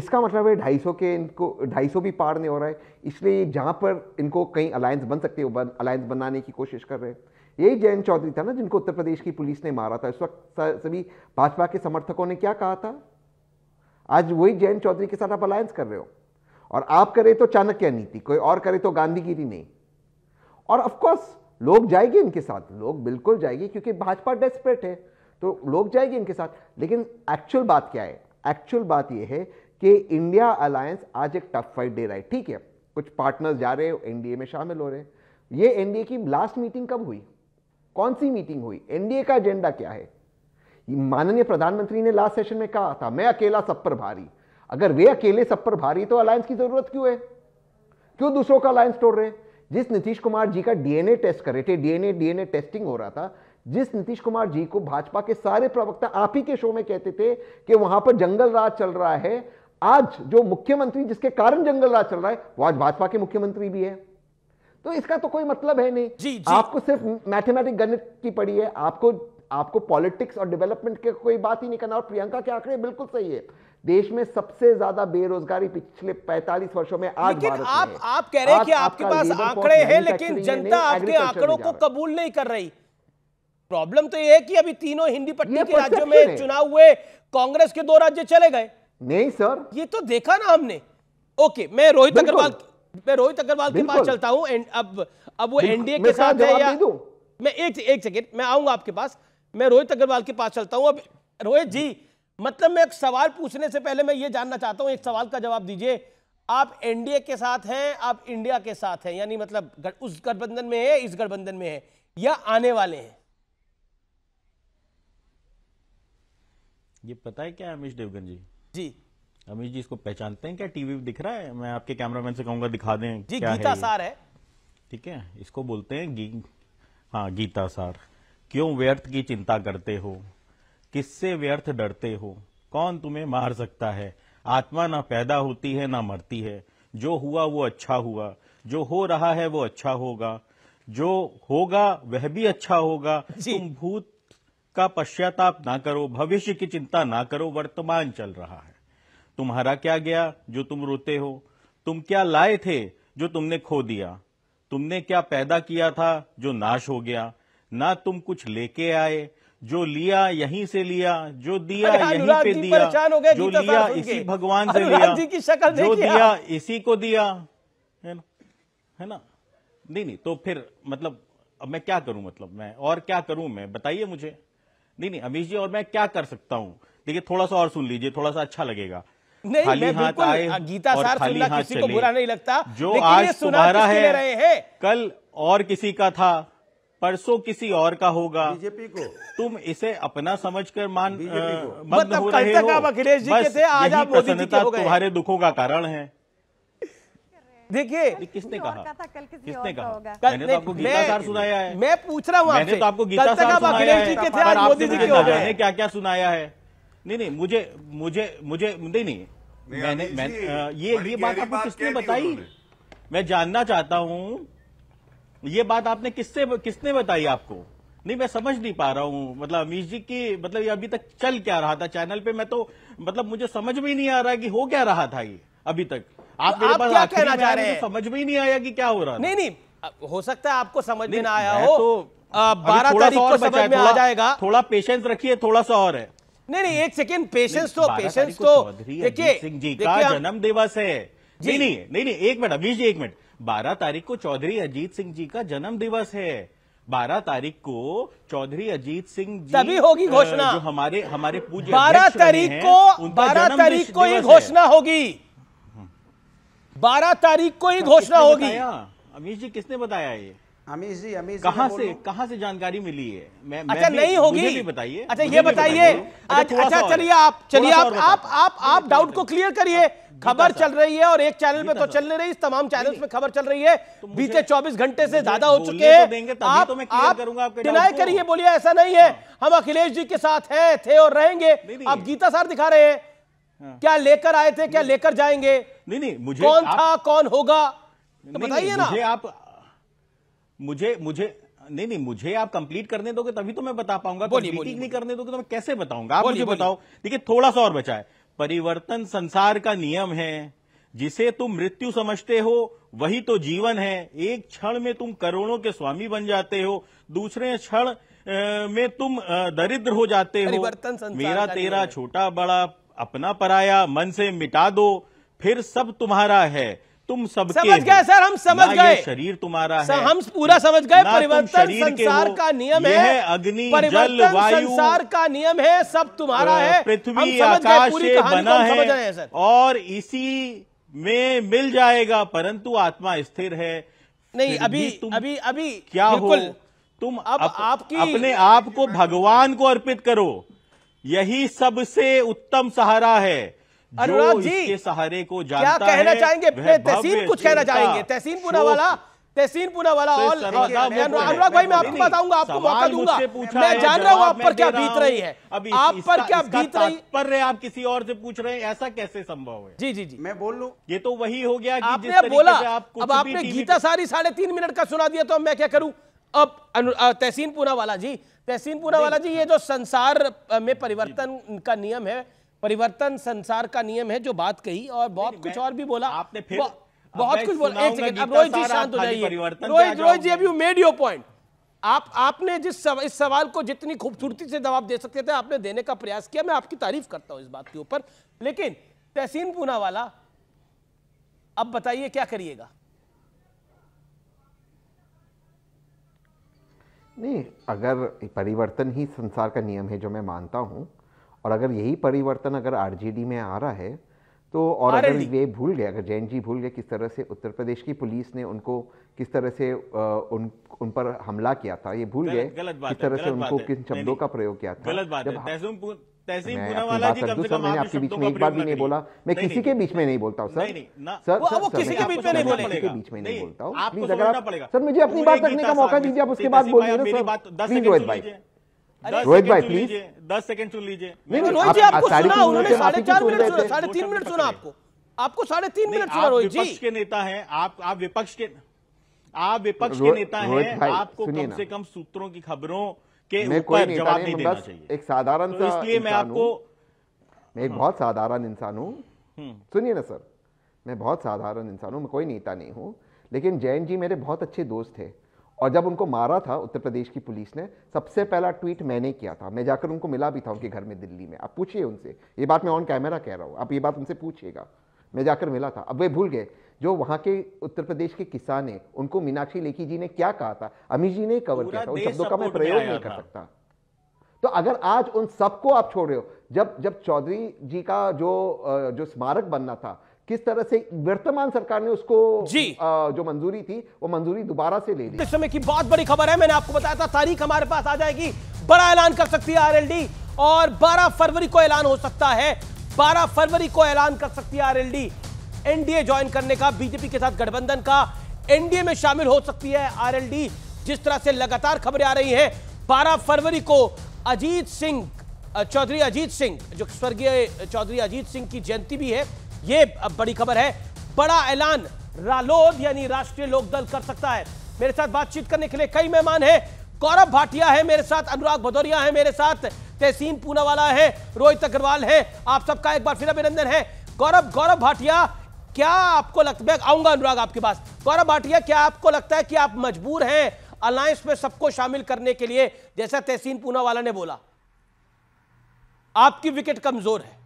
इसका मतलब है ढाई के इनको ढाई भी पार नहीं हो रहा है इसलिए जहाँ पर इनको कहीं अलायंस बन सकते हो अलायंस बनाने की कोशिश कर रहे हैं यही जयंत चौधरी था ना जिनको उत्तर प्रदेश की पुलिस ने मारा था इस वक्त सभी भाजपा के समर्थकों ने क्या कहा था आज वही जयंत चौधरी के साथ आप अलायंस कर रहे हो और आप करें तो चाणक्य नीति कोई और करे तो गांधीगिरी नहीं और ऑफकोर्स लोग जाएंगे इनके साथ लोग बिल्कुल जाएंगे क्योंकि भाजपा डेस्परेट है तो लोग जाएंगे इनके साथ लेकिन एक्चुअल बात क्या है एक्चुअल बात यह है कि इंडिया अलायंस आज एक टफ फाइट दे रहा है ठीक है कुछ पार्टनर्स जा रहे हैं एनडीए में शामिल हो रहे हैं ये एनडीए की लास्ट मीटिंग कब हुई कौन सी मीटिंग हुई एनडीए का एजेंडा क्या है माननीय प्रधानमंत्री ने लास्ट सेशन में कहा था मैं अकेला सब पर भारी अगर वे अकेले सब पर भारी तो अलायंस की जरूरत क्यों है क्यों दूसरों का अलायंस तोड़ रहे हैं जिस नीतीश कुमार जी का डीएनए टेस्ट कर रहे थे डीएनए डीएनए टेस्टिंग हो रहा था जिस नीतीश कुमार जी को भाजपा के सारे प्रवक्ता आप ही के शो में कहते थे कि वहां पर जंगल राज चल रहा है आज जो मुख्यमंत्री जिसके कारण जंगल राज चल रहा है वो आज भाजपा के मुख्यमंत्री भी है तो इसका तो कोई मतलब है नहीं जी, जी। आपको सिर्फ मैथमेटिक गणित की पड़ी है आपको आपको पॉलिटिक्स और डेवलपमेंट की कोई बात ही नहीं करना और प्रियंका के आंकड़े बिल्कुल सही है देश में सबसे ज्यादा बेरोजगारी पिछले 45 वर्षों में आज लेकिन आप आप कह रहे हैं कि आपके पास आंकड़े हैं लेकिन जनता आपके आंकड़ों को कबूल नहीं कर रही प्रॉब्लम तो ये है कि अभी तीनों हिंदी पट्टी के राज्यों में चुनाव हुए कांग्रेस के दो राज्य चले गए नहीं सर ये तो देखा ना हमने ओके मैं रोहित अग्रवाल मैं रोहित अग्रवाल के पास चलता हूं एंड अब अब वो एनडीए के साथ है या मैं एक एक सेकेंड मैं आऊंगा आपके पास मैं रोहित अग्रवाल के पास चलता हूं अब रोहित जी मतलब मैं एक सवाल पूछने से पहले मैं ये जानना चाहता हूं एक सवाल का जवाब दीजिए आप एनडीए के साथ हैं आप इंडिया के साथ हैं यानी मतलब उस गठबंधन में है इस गठबंधन में है या आने वाले हैं ये पता है क्या अमीश देवगन जी जी अमीश जी इसको पहचानते हैं क्या टीवी दिख रहा है मैं आपके कैमरामैन से कहूंगा दिखा दें जी क्या गीता है सार है ठीक है इसको बोलते हैं गी, हाँ गीता सार क्यों व्यर्थ की चिंता करते हो किससे व्यर्थ डरते हो कौन तुम्हें मार सकता है आत्मा ना पैदा होती है ना मरती है जो हुआ वो अच्छा हुआ जो हो रहा है वो अच्छा होगा जो होगा वह भी अच्छा होगा तुम भूत का पश्चाताप ना करो भविष्य की चिंता ना करो वर्तमान चल रहा है तुम्हारा क्या गया जो तुम रोते हो तुम क्या लाए थे जो तुमने खो दिया तुमने क्या पैदा किया था जो नाश हो गया ना तुम कुछ लेके आए जो लिया यहीं से लिया जो दिया यहीं पे दिया जो लिया इसी भगवान से लिया की जो दिया इसी को दिया है ना है ना नहीं नहीं तो फिर मतलब अब मैं क्या करूं मतलब मैं और क्या करूं मैं बताइए मुझे नहीं नहीं अमीश जी और मैं क्या कर सकता हूँ देखिए थोड़ा सा और सुन लीजिए थोड़ा सा अच्छा लगेगा नहीं मैं हाँ गीता सार सुनना किसी को बुरा नहीं लगता जो आज तुम्हारा है रहे हैं कल और किसी का था परसों किसी और का होगा बीजेपी को तुम इसे अपना समझकर मान बीजेपी को मतलब कल तक आप अखिलेश जी के थे आज आप मोदी जी के हो गए तुम्हारे दुखों का कारण है देखिए किसने कहा किसने कहा मैंने तो आपको सुनाया है मैं पूछ रहा हूँ मैंने तो आपको गीतासार सुनाया है मोदी जी क्या क्या सुनाया है नहीं नहीं मुझे मुझे मुझे नहीं नहीं मैंने ये ये बात आपको किसने बताई मैं जानना चाहता हूँ ये बात आपने किससे किसने बताई आपको नहीं मैं समझ नहीं पा रहा हूँ मतलब अमीश जी की मतलब ये अभी तक चल क्या रहा था चैनल पे मैं तो मतलब मुझे समझ में नहीं आ रहा कि हो क्या रहा था ये अभी तक आप तो मेरे आप क्या कहना चाह रहे हैं समझ में ही नहीं आया कि क्या हो रहा है नहीं नहीं हो सकता है आपको समझ में ना आया हो तो बारह तारीख को समझ में आ जाएगा थोड़ा पेशेंस रखिए थोड़ा सा और है नहीं नहीं एक सेकेंड पेशेंस तो पेशेंस तो देखिए सिंह जी का जन्म दिवस है नहीं नहीं नहीं नहीं एक मिनट अमीश जी एक मिनट बारह तारीख को चौधरी अजीत सिंह जी का जन्म दिवस है बारह तारीख को चौधरी अजीत सिंह जी तभी होगी घोषणा जो हमारे हमारे पूज्य बारह तारीख को बारह तारीख को ही घोषणा होगी बारह तारीख को ही तो घोषणा होगी अमीश जी किसने बताया ये अमीश जी अमीश कहाँ से कहा से जानकारी मिली है मैं, अच्छा मैं नहीं होगी बताइए अच्छा ये बताइए अच्छा, अच्छा चलिए आप चलिए आप आप आप आप डाउट को क्लियर करिए खबर चल रही है और एक चैनल पे तो चल नहीं रही तमाम चैनल तो पे खबर चल रही है तो बीते 24 घंटे से ज्यादा हो चुके हैं आप डिनाई करिए बोलिए ऐसा नहीं है हाँ। हम अखिलेश जी के साथ है थे और रहेंगे आप गीता सार दिखा रहे हैं हाँ। क्या लेकर आए थे क्या लेकर जाएंगे नहीं नहीं मुझे कौन आप, था कौन होगा तो बताइए ना मुझे आप मुझे मुझे नहीं नहीं मुझे आप कंप्लीट करने दोगे तभी तो मैं बता पाऊंगा नहीं करने दोगे तो मैं कैसे बताऊंगा आप मुझे बताओ देखिए थोड़ा सा और बचा है परिवर्तन संसार का नियम है जिसे तुम मृत्यु समझते हो वही तो जीवन है एक क्षण में तुम करोड़ों के स्वामी बन जाते हो दूसरे क्षण में तुम दरिद्र हो जाते हो मेरा तेरा छोटा बड़ा अपना पराया मन से मिटा दो फिर सब तुम्हारा है तुम सब समझ गए सर हम समझ गए शरीर तुम्हारा है हम पूरा समझ गए परिवर्तन संसार का नियम है अग्नि जल वायु संसार का नियम है सब तुम्हारा है पृथ्वी आकाश से बना है और इसी में मिल जाएगा परंतु आत्मा स्थिर है नहीं अभी अभी अभी क्या हो तुम अब आपकी अपने आप को भगवान को अर्पित करो यही सबसे उत्तम सहारा है अनुराग जी इसके सहारे को जानता क्या कहना है, चाहेंगे तहसीन कुछ कहना चाहेंगे तहसीन पूरा वाला तहसीन पूरा वाला ऑल अनुराग भाई मैं आपको बताऊंगा आपको मौका दूंगा मैं जान रहा हूँ आप पर क्या बीत रही है आप पर क्या बीत रही पर आप किसी और से पूछ रहे हैं ऐसा कैसे संभव है जी जी जी मैं बोल लू ये तो वही हो गया आपने बोला अब आपने गीता सारी साढ़े तीन मिनट का सुना दिया तो मैं क्या करूँ अब तहसीन पूना वाला जी तहसीन पूना वाला जी ये जो संसार में परिवर्तन का नियम है परिवर्तन संसार का नियम है जो बात कही और बहुत कुछ और भी बोला आपने फिर बहुत कुछ बोला एक सेकंड अब रोहित जी शांत हो जाइए रोहित रोहित जी अब यू मेड योर पॉइंट आप आपने जिस सव, इस सवाल को जितनी खूबसूरती से जवाब दे सकते थे आपने देने का प्रयास किया मैं आपकी तारीफ करता हूं इस बात के ऊपर लेकिन तहसीन पूना वाला अब बताइए क्या करिएगा नहीं अगर परिवर्तन ही संसार का नियम है जो मैं मानता हूँ और अगर यही परिवर्तन अगर आरजेडी में आ रहा है तो और अगर ये भूल गए अगर जैन जी भूल गए किस तरह से उत्तर प्रदेश की पुलिस ने उनको किस तरह से उन उन पर हमला किया था ये भूल गए किस तरह से उनको किन शब्दों का प्रयोग किया था गलत बात है आपके बीच में एक बार भी नहीं बोला मैं किसी के बीच में नहीं बोलता हूँ सर सर वो किसी के बीच में नहीं बोलता के बीच में नहीं बोलता हूँ प्लीज अगर सर मुझे अपनी बात रखने का मौका दीजिए आप उसके बाद बोलिए प्लीज रोहित भाई रोहित भाई प्लीज दस सेकंड सुन लीजिए नहीं रोहित जी आपको सुना उन्होंने साढ़े चार मिनट सुना साढ़े तीन मिनट सुना आपको आपको साढ़े तीन मिनट सुना रोहित जी विपक्ष के नेता हैं आप आप विपक्ष के आप विपक्ष के नेता हैं आपको कम से कम सूत्रों की खबरों के ऊपर जवाब नहीं देना चाहिए एक साधारण तो इसलिए मैं आपको मैं एक हाँ। बहुत साधारण इंसान हूँ हम्म। सुनिए ना सर मैं बहुत साधारण इंसान हूँ मैं कोई नेता नहीं हूँ लेकिन जैन जी मेरे बहुत अच्छे दोस्त थे और जब उनको मारा था उत्तर प्रदेश की पुलिस ने सबसे पहला ट्वीट मैंने किया था मैं जाकर उनको मिला भी था उनके घर में दिल्ली में आप पूछिए उनसे ये बात मैं ऑन कैमरा कह रहा हूँ आप ये बात उनसे पूछिएगा मैं जाकर मिला था अब वे भूल गए जो वहाँ के उत्तर प्रदेश के किसान है उनको मीनाक्षी लेखी जी ने क्या कहा था अमित जी ने कवर किया था उन शब्दों का मैं प्रयोग नहीं कर सकता तो अगर आज उन सबको आप छोड़ रहे हो जब जब चौधरी जी का जो जो स्मारक बनना था किस तरह से वर्तमान सरकार ने उसको जी आ, जो मंजूरी थी वो मंजूरी दोबारा से ले ली इस समय की बहुत बड़ी खबर है मैंने आपको बताया था तारीख हमारे पास आ जाएगी बड़ा ऐलान कर सकती है आरएलडी और 12 फरवरी को ऐलान हो सकता है 12 फरवरी को ऐलान कर सकती है आरएलडी एनडीए ज्वाइन करने का बीजेपी के साथ गठबंधन का एनडीए में शामिल हो सकती है आरएलडी जिस तरह से लगातार खबरें आ रही हैं बारह फरवरी को अजीत सिंह चौधरी अजीत सिंह जो स्वर्गीय चौधरी अजीत सिंह की जयंती भी है ये बड़ी खबर है बड़ा ऐलान रालोद यानी राष्ट्रीय लोकदल कर सकता है मेरे साथ बातचीत करने के लिए कई मेहमान हैं गौरव भाटिया है मेरे साथ अनुराग भदौरिया है मेरे साथ तहसीन पूनावाला है रोहित अग्रवाल है आप सबका एक बार फिर अभिनंदन है गौरव गौरव भाटिया क्या आपको लगता है आऊंगा अनुराग आपके पास गौरव भाटिया क्या आपको लगता है कि आप मजबूर हैं अलायंस में सबको शामिल करने के लिए जैसा तहसीन पूना वाला ने बोला आपकी विकेट कमजोर है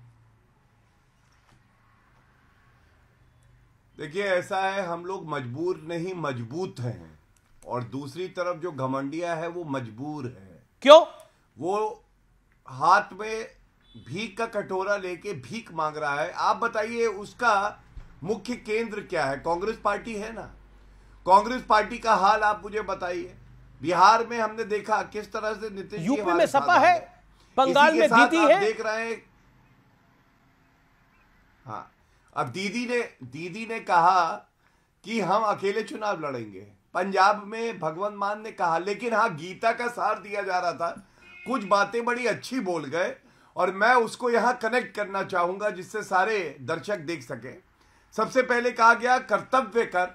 देखिए ऐसा है हम लोग मजबूर नहीं मजबूत हैं और दूसरी तरफ जो घमंडिया है वो मजबूर है क्यों वो हाथ में भीख का कटोरा लेके भीख मांग रहा है आप बताइए उसका मुख्य केंद्र क्या है कांग्रेस पार्टी है ना कांग्रेस पार्टी का हाल आप मुझे बताइए बिहार में हमने देखा किस तरह से नीतीश यूपी में सपा है बंगाल में दीदी है देख रहे हैं हाँ अब दीदी ने दीदी ने कहा कि हम अकेले चुनाव लड़ेंगे पंजाब में भगवंत मान ने कहा लेकिन हाँ गीता का सार दिया जा रहा था कुछ बातें बड़ी अच्छी बोल गए और मैं उसको यहाँ कनेक्ट करना चाहूंगा जिससे सारे दर्शक देख सकें सबसे पहले कहा गया कर्तव्य कर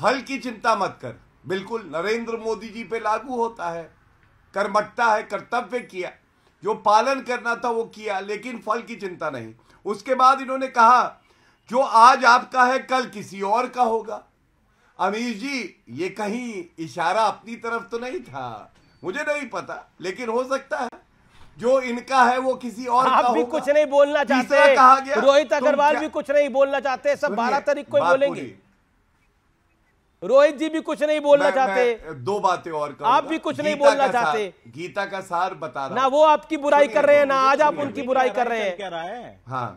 फल की चिंता मत कर बिल्कुल नरेंद्र मोदी जी पे लागू होता है कर्मठता है कर्तव्य किया जो पालन करना था वो किया लेकिन फल की चिंता नहीं उसके बाद इन्होंने कहा जो आज आपका है कल किसी और का होगा अमीश जी ये कहीं इशारा अपनी तरफ तो नहीं था मुझे नहीं पता लेकिन हो सकता है जो इनका है वो किसी और आप का भी कुछ नहीं बोलना चाहते रोहित अग्रवाल भी कुछ नहीं बोलना चाहते सब बारह तारीख को ही बोलेंगे रोहित जी भी कुछ नहीं बोलना मैं, चाहते मैं दो बातें और आप भी कुछ नहीं बोलना चाहते गीता का सार बता रहा ना वो आपकी बुराई कर रहे हैं ना आज आप उनकी बुराई कर रहे हैं क्या रहा है हाँ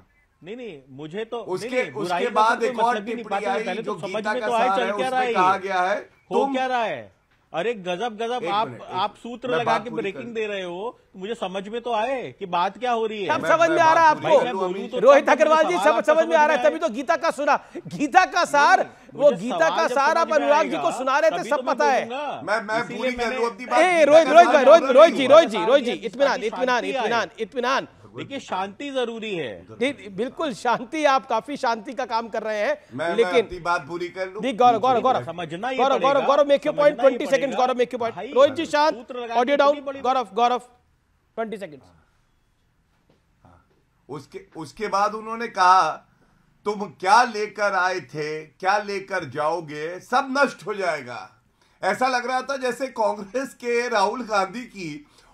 नहीं नहीं मुझे तो उसके उसके तो बाद एक और टिप्पणी आई तो जो गीता का तो सार है उसमें कहा गया है तुम क्या रहा है अरे गजब गजब आप आप सूत्र लगा के ब्रेकिंग दे रहे हो तो मुझे समझ में तो आए कि बात क्या हो रही है सब समझ में तो तो आ रहा है आपको रोहित अग्रवाल जी सब समझ में आ रहा है तभी तो गीता का सुना गीता का सार वो गीता का सार आप अनुराग जी को सुना रहे थे सब तो पता है रोहित रोहित रोहित रोहित जी रोहित जी रोहित जी इतमान इतमान इतमान इतमान देखिए शांति जरूरी है बिल्कुल शांति आप काफी शांति का काम कर रहे हैं लेकिन बात पूरी कर लूं गौरव गौरव गौरव समझना Gaurav Gaurav Gaurav make you point twenty second Gaurav make you point Rohit ji शांत audio down Gaurav Gaurav twenty second हाँ। उसके उसके बाद उन्होंने कहा तुम क्या लेकर आए थे क्या लेकर जाओगे सब नष्ट हो जाएगा ऐसा लग रहा था जैसे कांग्रेस के राहुल गांधी की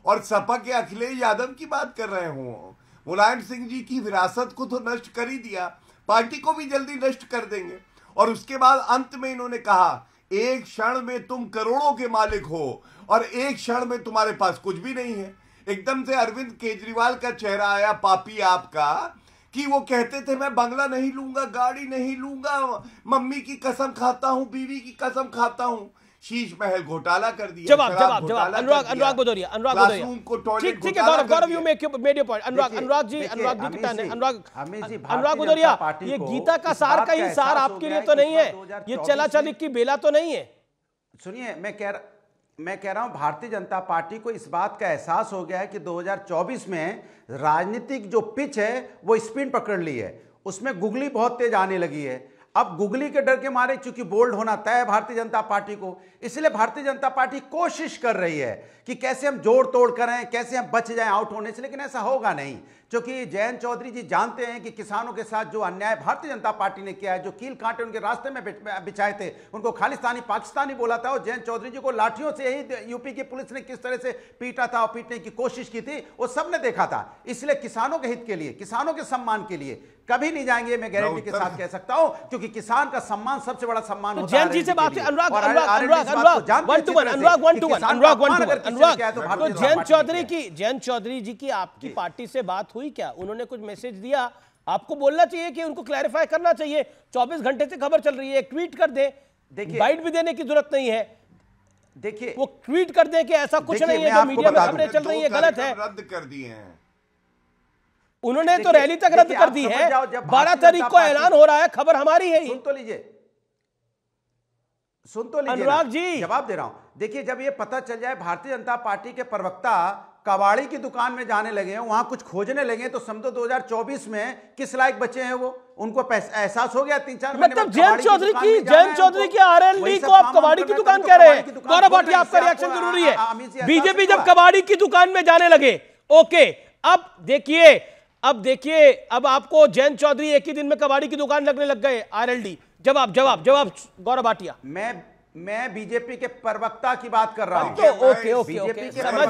और सपा के अखिलेश यादव की बात कर रहे हो मुलायम सिंह जी की विरासत को तो नष्ट कर ही दिया पार्टी को भी जल्दी नष्ट कर देंगे और उसके बाद अंत में इन्होंने कहा एक क्षण में तुम करोड़ों के मालिक हो और एक क्षण में तुम्हारे पास कुछ भी नहीं है एकदम से अरविंद केजरीवाल का चेहरा आया पापी आपका कि वो कहते थे मैं बंगला नहीं लूंगा गाड़ी नहीं लूंगा मम्मी की कसम खाता हूं बीवी की कसम खाता हूं शीश महल घोटाला कर दिया जवाब जवाब जवाब अनुराग अनुराग बदोरिया अनुराग भदौरिया ठीक ठीक है Gaurav Gaurav you make made your point Anurag Anurag ji Anurag ji कितना है अनुराग अनुराग बदोरिया ये गीता का सार का ही सार आपके लिए तो नहीं है ये चला चली की बेला तो नहीं है सुनिए मैं कह रहा मैं कह रहा हूं भारतीय जनता पार्टी को इस बात का एहसास हो गया है कि 2024 में राजनीतिक जो पिच है वो स्पिन पकड़ ली है उसमें गुगली बहुत तेज आने लगी है अब गुगली के डर के मारे चूंकि बोल्ड होना तय भारतीय जनता पार्टी को इसलिए भारतीय जनता पार्टी कोशिश कर रही है कि कैसे हम जोड़ तोड़ करें कैसे हम बच जाएं आउट होने से लेकिन ऐसा होगा नहीं क्योंकि जयंत चौधरी जी जानते हैं कि किसानों के साथ जो अन्याय भारतीय जनता पार्टी ने किया है जो कील कांटे उनके रास्ते में बिछाए थे उनको खालिस्तानी पाकिस्तानी बोला था और जयंत चौधरी जी को लाठियों से ही यूपी की पुलिस ने किस तरह से पीटा था और पीटने की कोशिश की थी वो सबने देखा था इसलिए किसानों के हित के लिए किसानों के सम्मान के लिए कभी नहीं जाएंगे मैं गारंटी के साथ कह सकता हूं क्योंकि किसान का सम्मान सबसे बड़ा सम्मान तो होता है अनुराग अनुराग अनुराग अनुराग अनुराग अनुराग अनुराग अनुराग अनुराग अनुराग अनुराग अनुराग अनुराग अनुराग वन पूर्वक तो, तो जयंत चौधरी की जयंत चौधरी जी की आपकी पार्टी से बात हुई क्या उन्होंने कुछ मैसेज दिया आपको बोलना चाहिए कि उनको क्लैरिफाई करना चाहिए 24 घंटे से खबर चल रही है ट्वीट कर दे देखिए बाइट भी देने की जरूरत नहीं है देखिए वो ट्वीट कर दे कि ऐसा कुछ नहीं है जो मीडिया में खबरें चल रही है गलत है रद्द कर दिए हैं उन्होंने तो रैली तक रद्द कर दी है बारह तारीख को ऐलान हो रहा है खबर हमारी है तो लीजिए सुन तो लीजिए अनुराग जी जवाब दे रहा हूं देखिए जब ये पता चल जाए भारतीय जनता पार्टी के प्रवक्ता कबाड़ी की दुकान में जाने लगे हैं वहां कुछ खोजने लगे तो समझो 2024 में किस लायक बचे हैं वो उनको एहसास हो गया तीन चार मतलब जयंत चौधरी की जयंत चौधरी की एल को आप कबाड़ी की दुकान तो कह रहे हैं गौरव तो आपका रिएक्शन जरूरी है बीजेपी जब कबाड़ी की दुकान में जाने लगे ओके अब देखिए अब देखिए अब आपको जयंत चौधरी एक ही दिन में कबाड़ी की दुकान लगने लग गए आरएलडी जवाब जवाब जवाब गौरव भाटिया मैं मैं बीजेपी के प्रवक्ता की बात कर रहा हूँ तो ओके ओके ओके समझ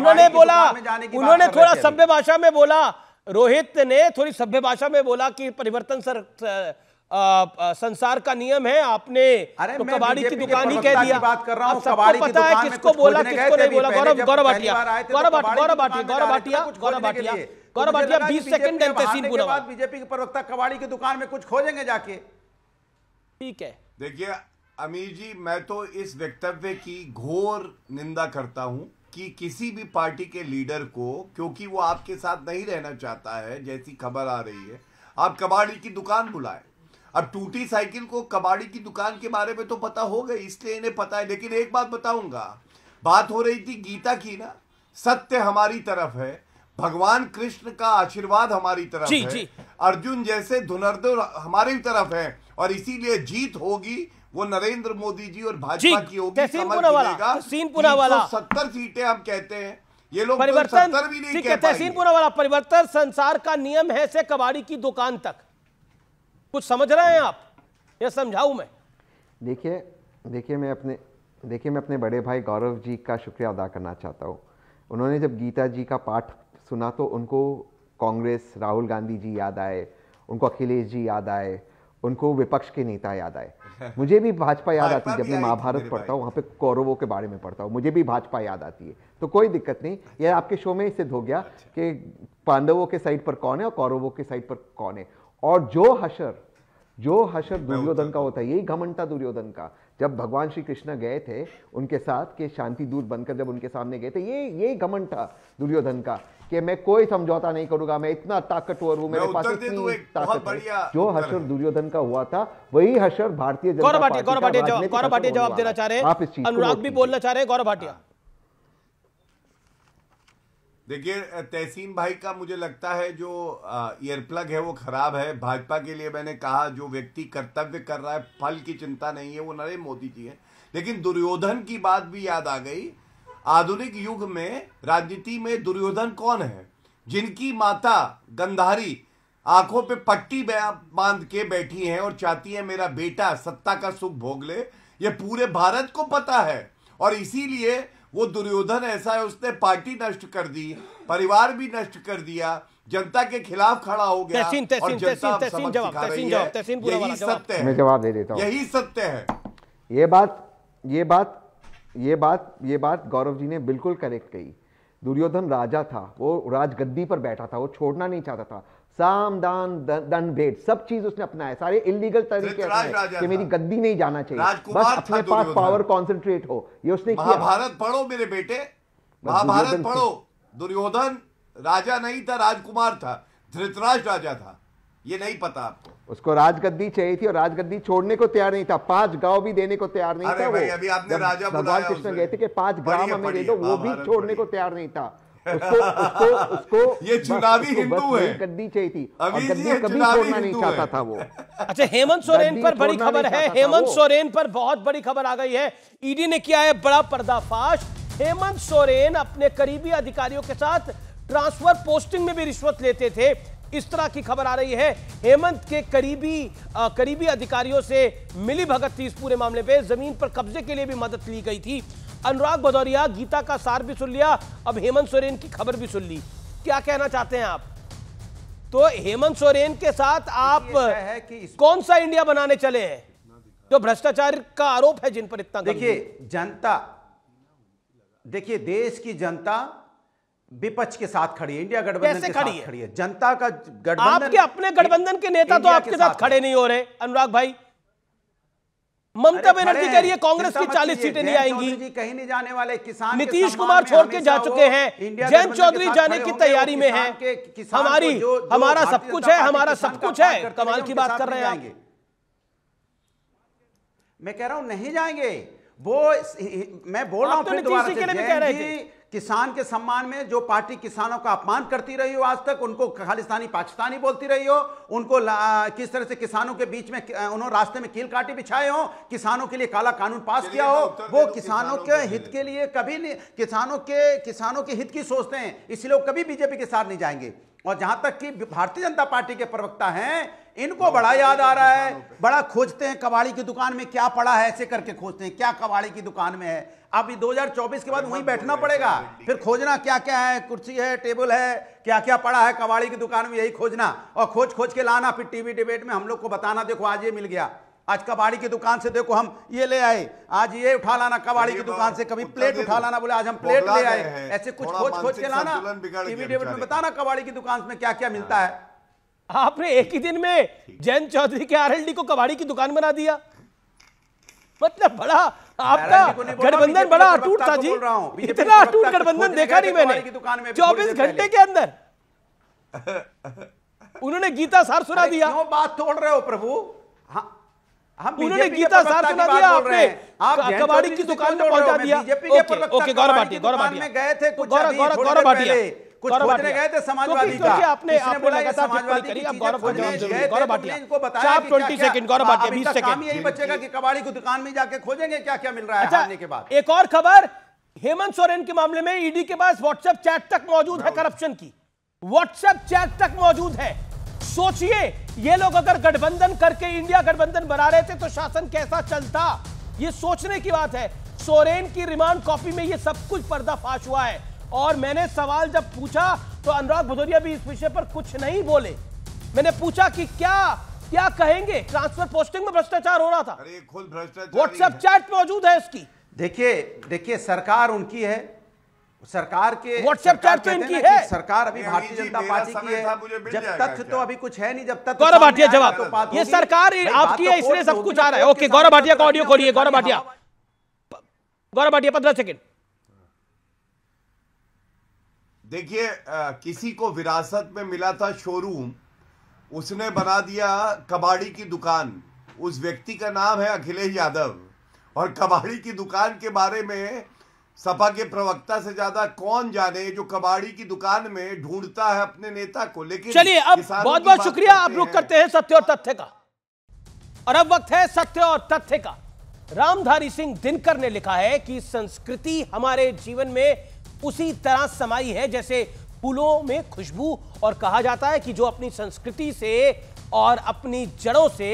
उन्होंने बोला उन्होंने थोड़ा सभ्य भाषा में बोला रोहित ने थोड़ी सभ्य भाषा में बोला कि परिवर्तन सर संसार का नियम है आपने तो कबाड़ी की दुकान ही कह दिया बात कर रहा हूं, सबको पता है किसको बोला किसको नहीं बोला गौरव गौरव भाटिया तो गौरव भाटिया गौरव भाटिया तो गौरव भाटिया गौरव भाटिया गौरव भाटिया बीस सेकंड बीजेपी के प्रवक्ता कबाड़ी की दुकान में कुछ खोजेंगे जाके ठीक है देखिए अमीर जी मैं तो इस वक्तव्य की घोर निंदा करता हूँ कि किसी भी पार्टी के लीडर को क्योंकि वो आपके साथ नहीं रहना चाहता है जैसी खबर आ रही है आप कबाड़ी की दुकान बुलाए अब टूटी साइकिल को कबाड़ी की दुकान के बारे में तो पता हो गई इसलिए इन्हें पता है लेकिन एक बात बताऊंगा बात हो रही थी गीता की ना सत्य हमारी तरफ है भगवान कृष्ण का आशीर्वाद हमारी तरफ जी, है जी। अर्जुन जैसे धुनर्दो हमारी तरफ है और इसीलिए जीत होगी वो नरेंद्र मोदी जी और भाजपा की होगी तो सीनपुरा तो वाला सत्तर सीटें हम कहते हैं ये लोग तो परिवर्तन ठीक है तहसीनपुरा वाला परिवर्तन संसार का नियम है से कबाड़ी की दुकान तक कुछ समझ रहे हैं आप ये समझाऊ मैं देखिए देखिए मैं अपने देखिए मैं अपने बड़े भाई गौरव जी का शुक्रिया अदा करना चाहता हूँ उन्होंने जब गीता जी का पाठ सुना तो उनको कांग्रेस राहुल गांधी जी याद आए उनको अखिलेश जी याद आए उनको विपक्ष के नेता याद आए मुझे भी भाजपा याद आती है जब मैं महाभारत पढ़ता हूँ वहाँ पे कौरवों के बारे में पढ़ता हूँ मुझे भी भाजपा याद आती है तो कोई दिक्कत नहीं यह अच्छा। आपके शो में सिद्ध हो गया अच्छा। कि पांडवों के साइड पर कौन है और कौरवों के साइड पर कौन है और जो हशर जो हशर दुर्योधन का होता है यही घमंटा दुर्योधन का जब भगवान श्री कृष्ण गए थे उनके साथ के शांति दूर बनकर जब उनके सामने गए थे ये यही घमंटा दुर्योधन का कि मैं कोई समझौता नहीं करूंगा मैं इतना ताकतवर हूं मेरे पास इतनी ताकत है जो हशर दुर्योधन का हुआ था वही हशर भारतीय जनता पार्टी का जवाब देना चाह रहे हैं आप इस चीज अनुराग भी बोलना चाह रहे हैं गौरव भाटिया देखिए तहसीन भाई का मुझे लगता है जो ईयर प्लग है वो ख़राब है भाजपा के लिए मैंने कहा जो व्यक्ति कर्तव्य कर रहा है फल की चिंता नहीं है वो नरेंद्र मोदी जी है लेकिन दुर्योधन की बात भी याद आ गई आधुनिक युग में राजनीति में दुर्योधन कौन है जिनकी माता गंधारी आंखों पे पट्टी बांध के बैठी है और चाहती है मेरा बेटा सत्ता का सुख भोग ले ये पूरे भारत को पता है और इसीलिए वो दुर्योधन ऐसा है उसने पार्टी नष्ट कर दी परिवार भी नष्ट कर दिया जनता के खिलाफ खड़ा हो गया तेसीन, तेसीन, और जनता तेसीन, जवाब, तेसीन, जवाब, यही सत्य है मैं जवाब दे देता हूँ यही सत्य है ये बात ये बात ये बात ये बात गौरव जी ने बिल्कुल करेक्ट कही दुर्योधन राजा था वो राजगद्दी पर बैठा था वो छोड़ना नहीं चाहता था साम दान दन भेद सब चीज उसने अपनाया सारे इलीगल तरीके तो तो अपनाए कि मेरी गद्दी नहीं जाना चाहिए बस अपने पास पावर कॉन्सेंट्रेट हो ये उसने किया भारत पढ़ो मेरे बेटे महाभारत पढ़ो दुर्योधन राजा नहीं था राजकुमार था धृतराज राजा था ये नहीं पता आपको उसको राजगद्दी चाहिए थी और राजगद्दी छोड़ने को तैयार नहीं था पांच गांव भी देने को तैयार नहीं था अभी आपने राजा भगवान कृष्ण गए थे कि पांच गांव हमें दे दो वो भी छोड़ने को तैयार नहीं था उसको उसको उसको ये चुनावी हिंदू है कर चाहिए थी अभी ये कभी छोड़ना नहीं चाहता था वो अच्छा हेमंत सोरेन पर बड़ी खबर है हेमंत सोरेन पर बहुत बड़ी खबर आ गई है ईडी ने किया है बड़ा पर्दाफाश हेमंत सोरेन अपने करीबी अधिकारियों के साथ ट्रांसफर पोस्टिंग में भी रिश्वत लेते थे इस तरह की खबर आ रही है हेमंत के करीबी आ, करीबी अधिकारियों से मिली भगत थी इस पूरे मामले पे जमीन पर कब्जे के लिए भी मदद ली गई थी अनुराग भदौरिया गीता का सार भी सुन लिया अब हेमंत सोरेन की खबर भी सुन ली क्या कहना चाहते हैं आप तो हेमंत सोरेन के साथ आप कौन सा इंडिया बनाने चले हैं जो भ्रष्टाचार का आरोप है जिन पर इतना देखिए जनता देखिए देश की जनता विपक्ष के साथ खड़ी है इंडिया गठबंधन के खड़ी साथ है? खड़ी है जनता का गठबंधन आपके अपने गठबंधन के नेता तो आपके साथ खड़े नहीं हो रहे अनुराग भाई ममता बनर्जी कह रही है कांग्रेस की चालीस सीटें नहीं आएंगी कहीं नहीं जाने वाले किसान नीतीश कुमार छोड़ के जा चुके हैं जयंत चौधरी जाने की तैयारी में है हमारी हमारा सब कुछ है हमारा सब कुछ है कमाल की बात कर रहे हैं मैं कह रहा हूं नहीं जाएंगे वो मैं बोल रहा हूं नीतीश जी के लिए भी कह रहे किसान के सम्मान में जो पार्टी किसानों का अपमान करती रही हो आज तक उनको खालिस्तानी पाकिस्तानी बोलती रही हो उनको किस तरह से किसानों के बीच में उन्होंने रास्ते में कील काटी बिछाए हो किसानों के लिए काला कानून पास किया हो वो किसानों के हित के लिए कभी नहीं किसानों के किसानों के हित की सोचते हैं इसलिए वो कभी बीजेपी के साथ नहीं जाएंगे और जहां तक कि भारतीय जनता पार्टी के प्रवक्ता हैं इनको बड़ा याद आ रहा है बड़ा खोजते हैं कबाड़ी की दुकान में क्या पड़ा है ऐसे करके खोजते हैं क्या कबाड़ी की दुकान में है अब 2024 के बाद वहीं बैठना पड़ेगा फिर खोजना क्या क्या है कुर्सी है टेबल है क्या क्या पड़ा है कबाड़ी की दुकान में यही खोजना और खोज खोज के लाना फिर टीवी डिबेट में हम लोग को बताना देखो आज ये मिल गया आज कबाड़ी की दुकान से देखो हम ये ले आए आज ये उठा लाना कबाड़ी की दुकान से कभी प्लेट उठा लाना बोले आज हम प्लेट ले आए ऐसे कुछ खोज खोज के लाना टीवी डिबेट में बताना कबाड़ी की दुकान में क्या क्या मिलता है आपने एक ही दिन में हाँ। जैन चौधरी के आरएलडी को कबाड़ी की दुकान बना दिया मतलब बड़ा आपका गठबंधन तो बड़ा अटूट था जी इतना अटूट गठबंधन देखा नहीं मैंने चौबीस घंटे के अंदर उन्होंने गीता सार सुना दिया क्यों बात तोड़ रहे हो प्रभु हाँ, हम उन्होंने गीता सार सुना दिया आपने आप कबाड़ी की दुकान में पहुंचा दिया ओके गौरव भाटिया गौरव भाटिया गए थे गौरव गौरव भाटिया कुछ गए थे समाजवादी का आपने आपने समाजवादी गौरव गौरव भाटिया इनको बताया 20 सेकंड गौरव भाटिया 20 सेकंड काम यही बचेगा कि कबाड़ी दुकान में जाके खोजेंगे क्या क्या मिल रहा है अच्छा, हारने के बाद एक और खबर हेमंत सोरेन के मामले में ईडी के पास व्हाट्सएप चैट तक मौजूद है करप्शन की व्हाट्सएप चैट तक मौजूद है सोचिए ये लोग अगर गठबंधन करके इंडिया गठबंधन बना रहे थे तो शासन कैसा चलता ये सोचने की बात है सोरेन की रिमांड कॉपी में ये सब कुछ पर्दाफाश हुआ है और मैंने सवाल जब पूछा तो अनुराग भदौरिया भी इस विषय पर कुछ नहीं बोले मैंने पूछा कि क्या क्या कहेंगे ट्रांसफर पोस्टिंग में भ्रष्टाचार हो रहा था अरे खुद भ्रष्टाचार व्हाट्सएप चैट मौजूद है इसकी देखिए देखिए सरकार उनकी है सरकार के व्हाट्सएप चैट तो इनकी है सरकार अभी भारतीय जनता पार्टी की है जब तथ्य तो अभी कुछ है नहीं जब तक गौरव तो भाटिया जवाब तो ये सरकार आपकी है इसलिए सब कुछ आ रहा है ओके गौरव भाटिया का ऑडियो खोलिए गौरव भाटिया गौरव भाटिया पंद्रह सेकंड देखिए किसी को विरासत में मिला था शोरूम उसने बना दिया कबाड़ी की दुकान उस व्यक्ति का नाम है अखिलेश यादव और कबाड़ी की दुकान के बारे में सपा के प्रवक्ता से ज्यादा कौन जाने जो कबाड़ी की दुकान में ढूंढता है अपने नेता को लेकिन चलिए अब बहुत बहुत शुक्रिया आप रुक करते हैं सत्य और तथ्य का और अब वक्त है सत्य और तथ्य का रामधारी सिंह दिनकर ने लिखा है कि संस्कृति हमारे जीवन में उसी तरह समाई है जैसे फूलों में खुशबू और कहा जाता है कि जो अपनी संस्कृति से और अपनी जड़ों से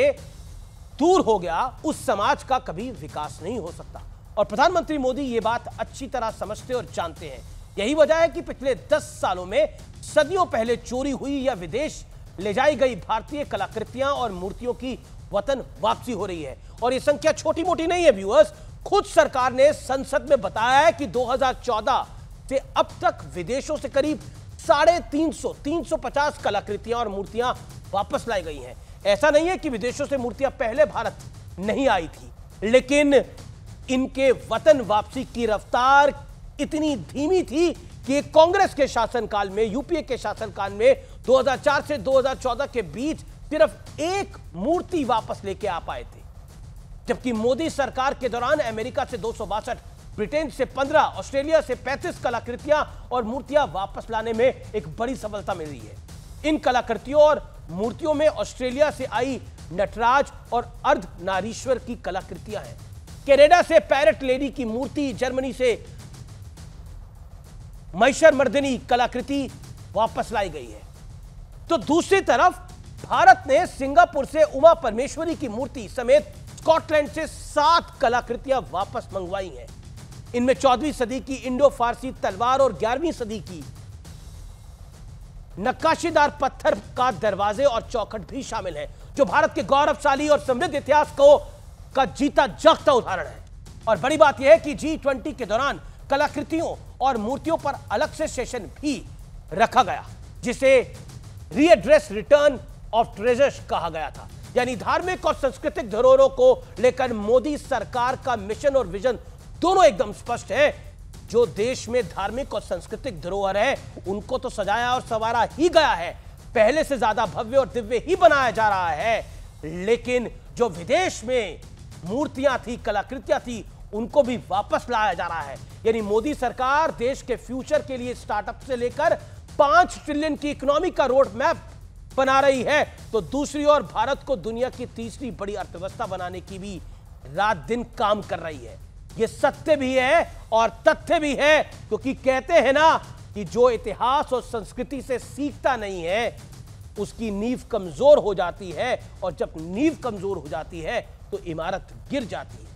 दूर हो गया उस समाज का कभी विकास नहीं हो सकता और प्रधानमंत्री मोदी ये बात अच्छी तरह समझते और जानते हैं यही वजह है कि पिछले दस सालों में सदियों पहले चोरी हुई या विदेश ले जाई गई भारतीय कलाकृतियां और मूर्तियों की वतन वापसी हो रही है और यह संख्या छोटी मोटी नहीं है व्यूअर्स खुद सरकार ने संसद में बताया है कि 2014 से अब तक विदेशों से करीब साढ़े तीन सौ तीन सौ पचास कलाकृतियां और मूर्तियां वापस लाई गई हैं ऐसा नहीं है कि विदेशों से मूर्तियां पहले भारत नहीं आई थी लेकिन इनके वतन वापसी की रफ्तार इतनी धीमी थी कि कांग्रेस के शासनकाल में यूपीए के शासनकाल में 2004 से 2014 के बीच सिर्फ एक मूर्ति वापस लेके आ पाए थे जबकि मोदी सरकार के दौरान अमेरिका से दो ब्रिटेन से 15, ऑस्ट्रेलिया से 35 कलाकृतियां और मूर्तियां वापस लाने में एक बड़ी सफलता मिली है इन कलाकृतियों और मूर्तियों में ऑस्ट्रेलिया से आई नटराज और अर्ध नारीश्वर की कलाकृतियां हैं कैनेडा से पैरट लेडी की मूर्ति जर्मनी से मैशर मर्दिनी कलाकृति वापस लाई गई है तो दूसरी तरफ भारत ने सिंगापुर से उमा परमेश्वरी की मूर्ति समेत स्कॉटलैंड से सात कलाकृतियां वापस मंगवाई हैं इनमें चौदहवीं सदी की इंडो फारसी तलवार और ग्यारहवीं सदी की नक्काशीदार पत्थर का दरवाजे और चौखट भी शामिल है जो भारत के गौरवशाली और समृद्ध इतिहास को का जीता जागता उदाहरण है और बड़ी बात यह है कि जी ट्वेंटी के दौरान कलाकृतियों और मूर्तियों पर अलग से सेशन भी रखा गया जिसे रीएड्रेस रिटर्न ऑफ ट्रेजर्स कहा गया था यानी धार्मिक और सांस्कृतिक धरोहरों को लेकर मोदी सरकार का मिशन और विजन दोनों एकदम स्पष्ट है जो देश में धार्मिक और सांस्कृतिक धरोहर है उनको तो सजाया और सवारा ही गया है पहले से ज्यादा भव्य और दिव्य ही बनाया जा रहा है लेकिन जो विदेश में मूर्तियां थी कलाकृतियां थी उनको भी वापस लाया जा रहा है यानी मोदी सरकार देश के फ्यूचर के लिए स्टार्टअप से लेकर पांच ट्रिलियन की इकोनॉमी का रोड मैप बना रही है तो दूसरी ओर भारत को दुनिया की तीसरी बड़ी अर्थव्यवस्था बनाने की भी रात दिन काम कर रही है ये सत्य भी है और तथ्य भी है क्योंकि कहते हैं ना कि जो इतिहास और संस्कृति से सीखता नहीं है उसकी नींव कमजोर हो जाती है और जब नींव कमजोर हो जाती है तो इमारत गिर जाती है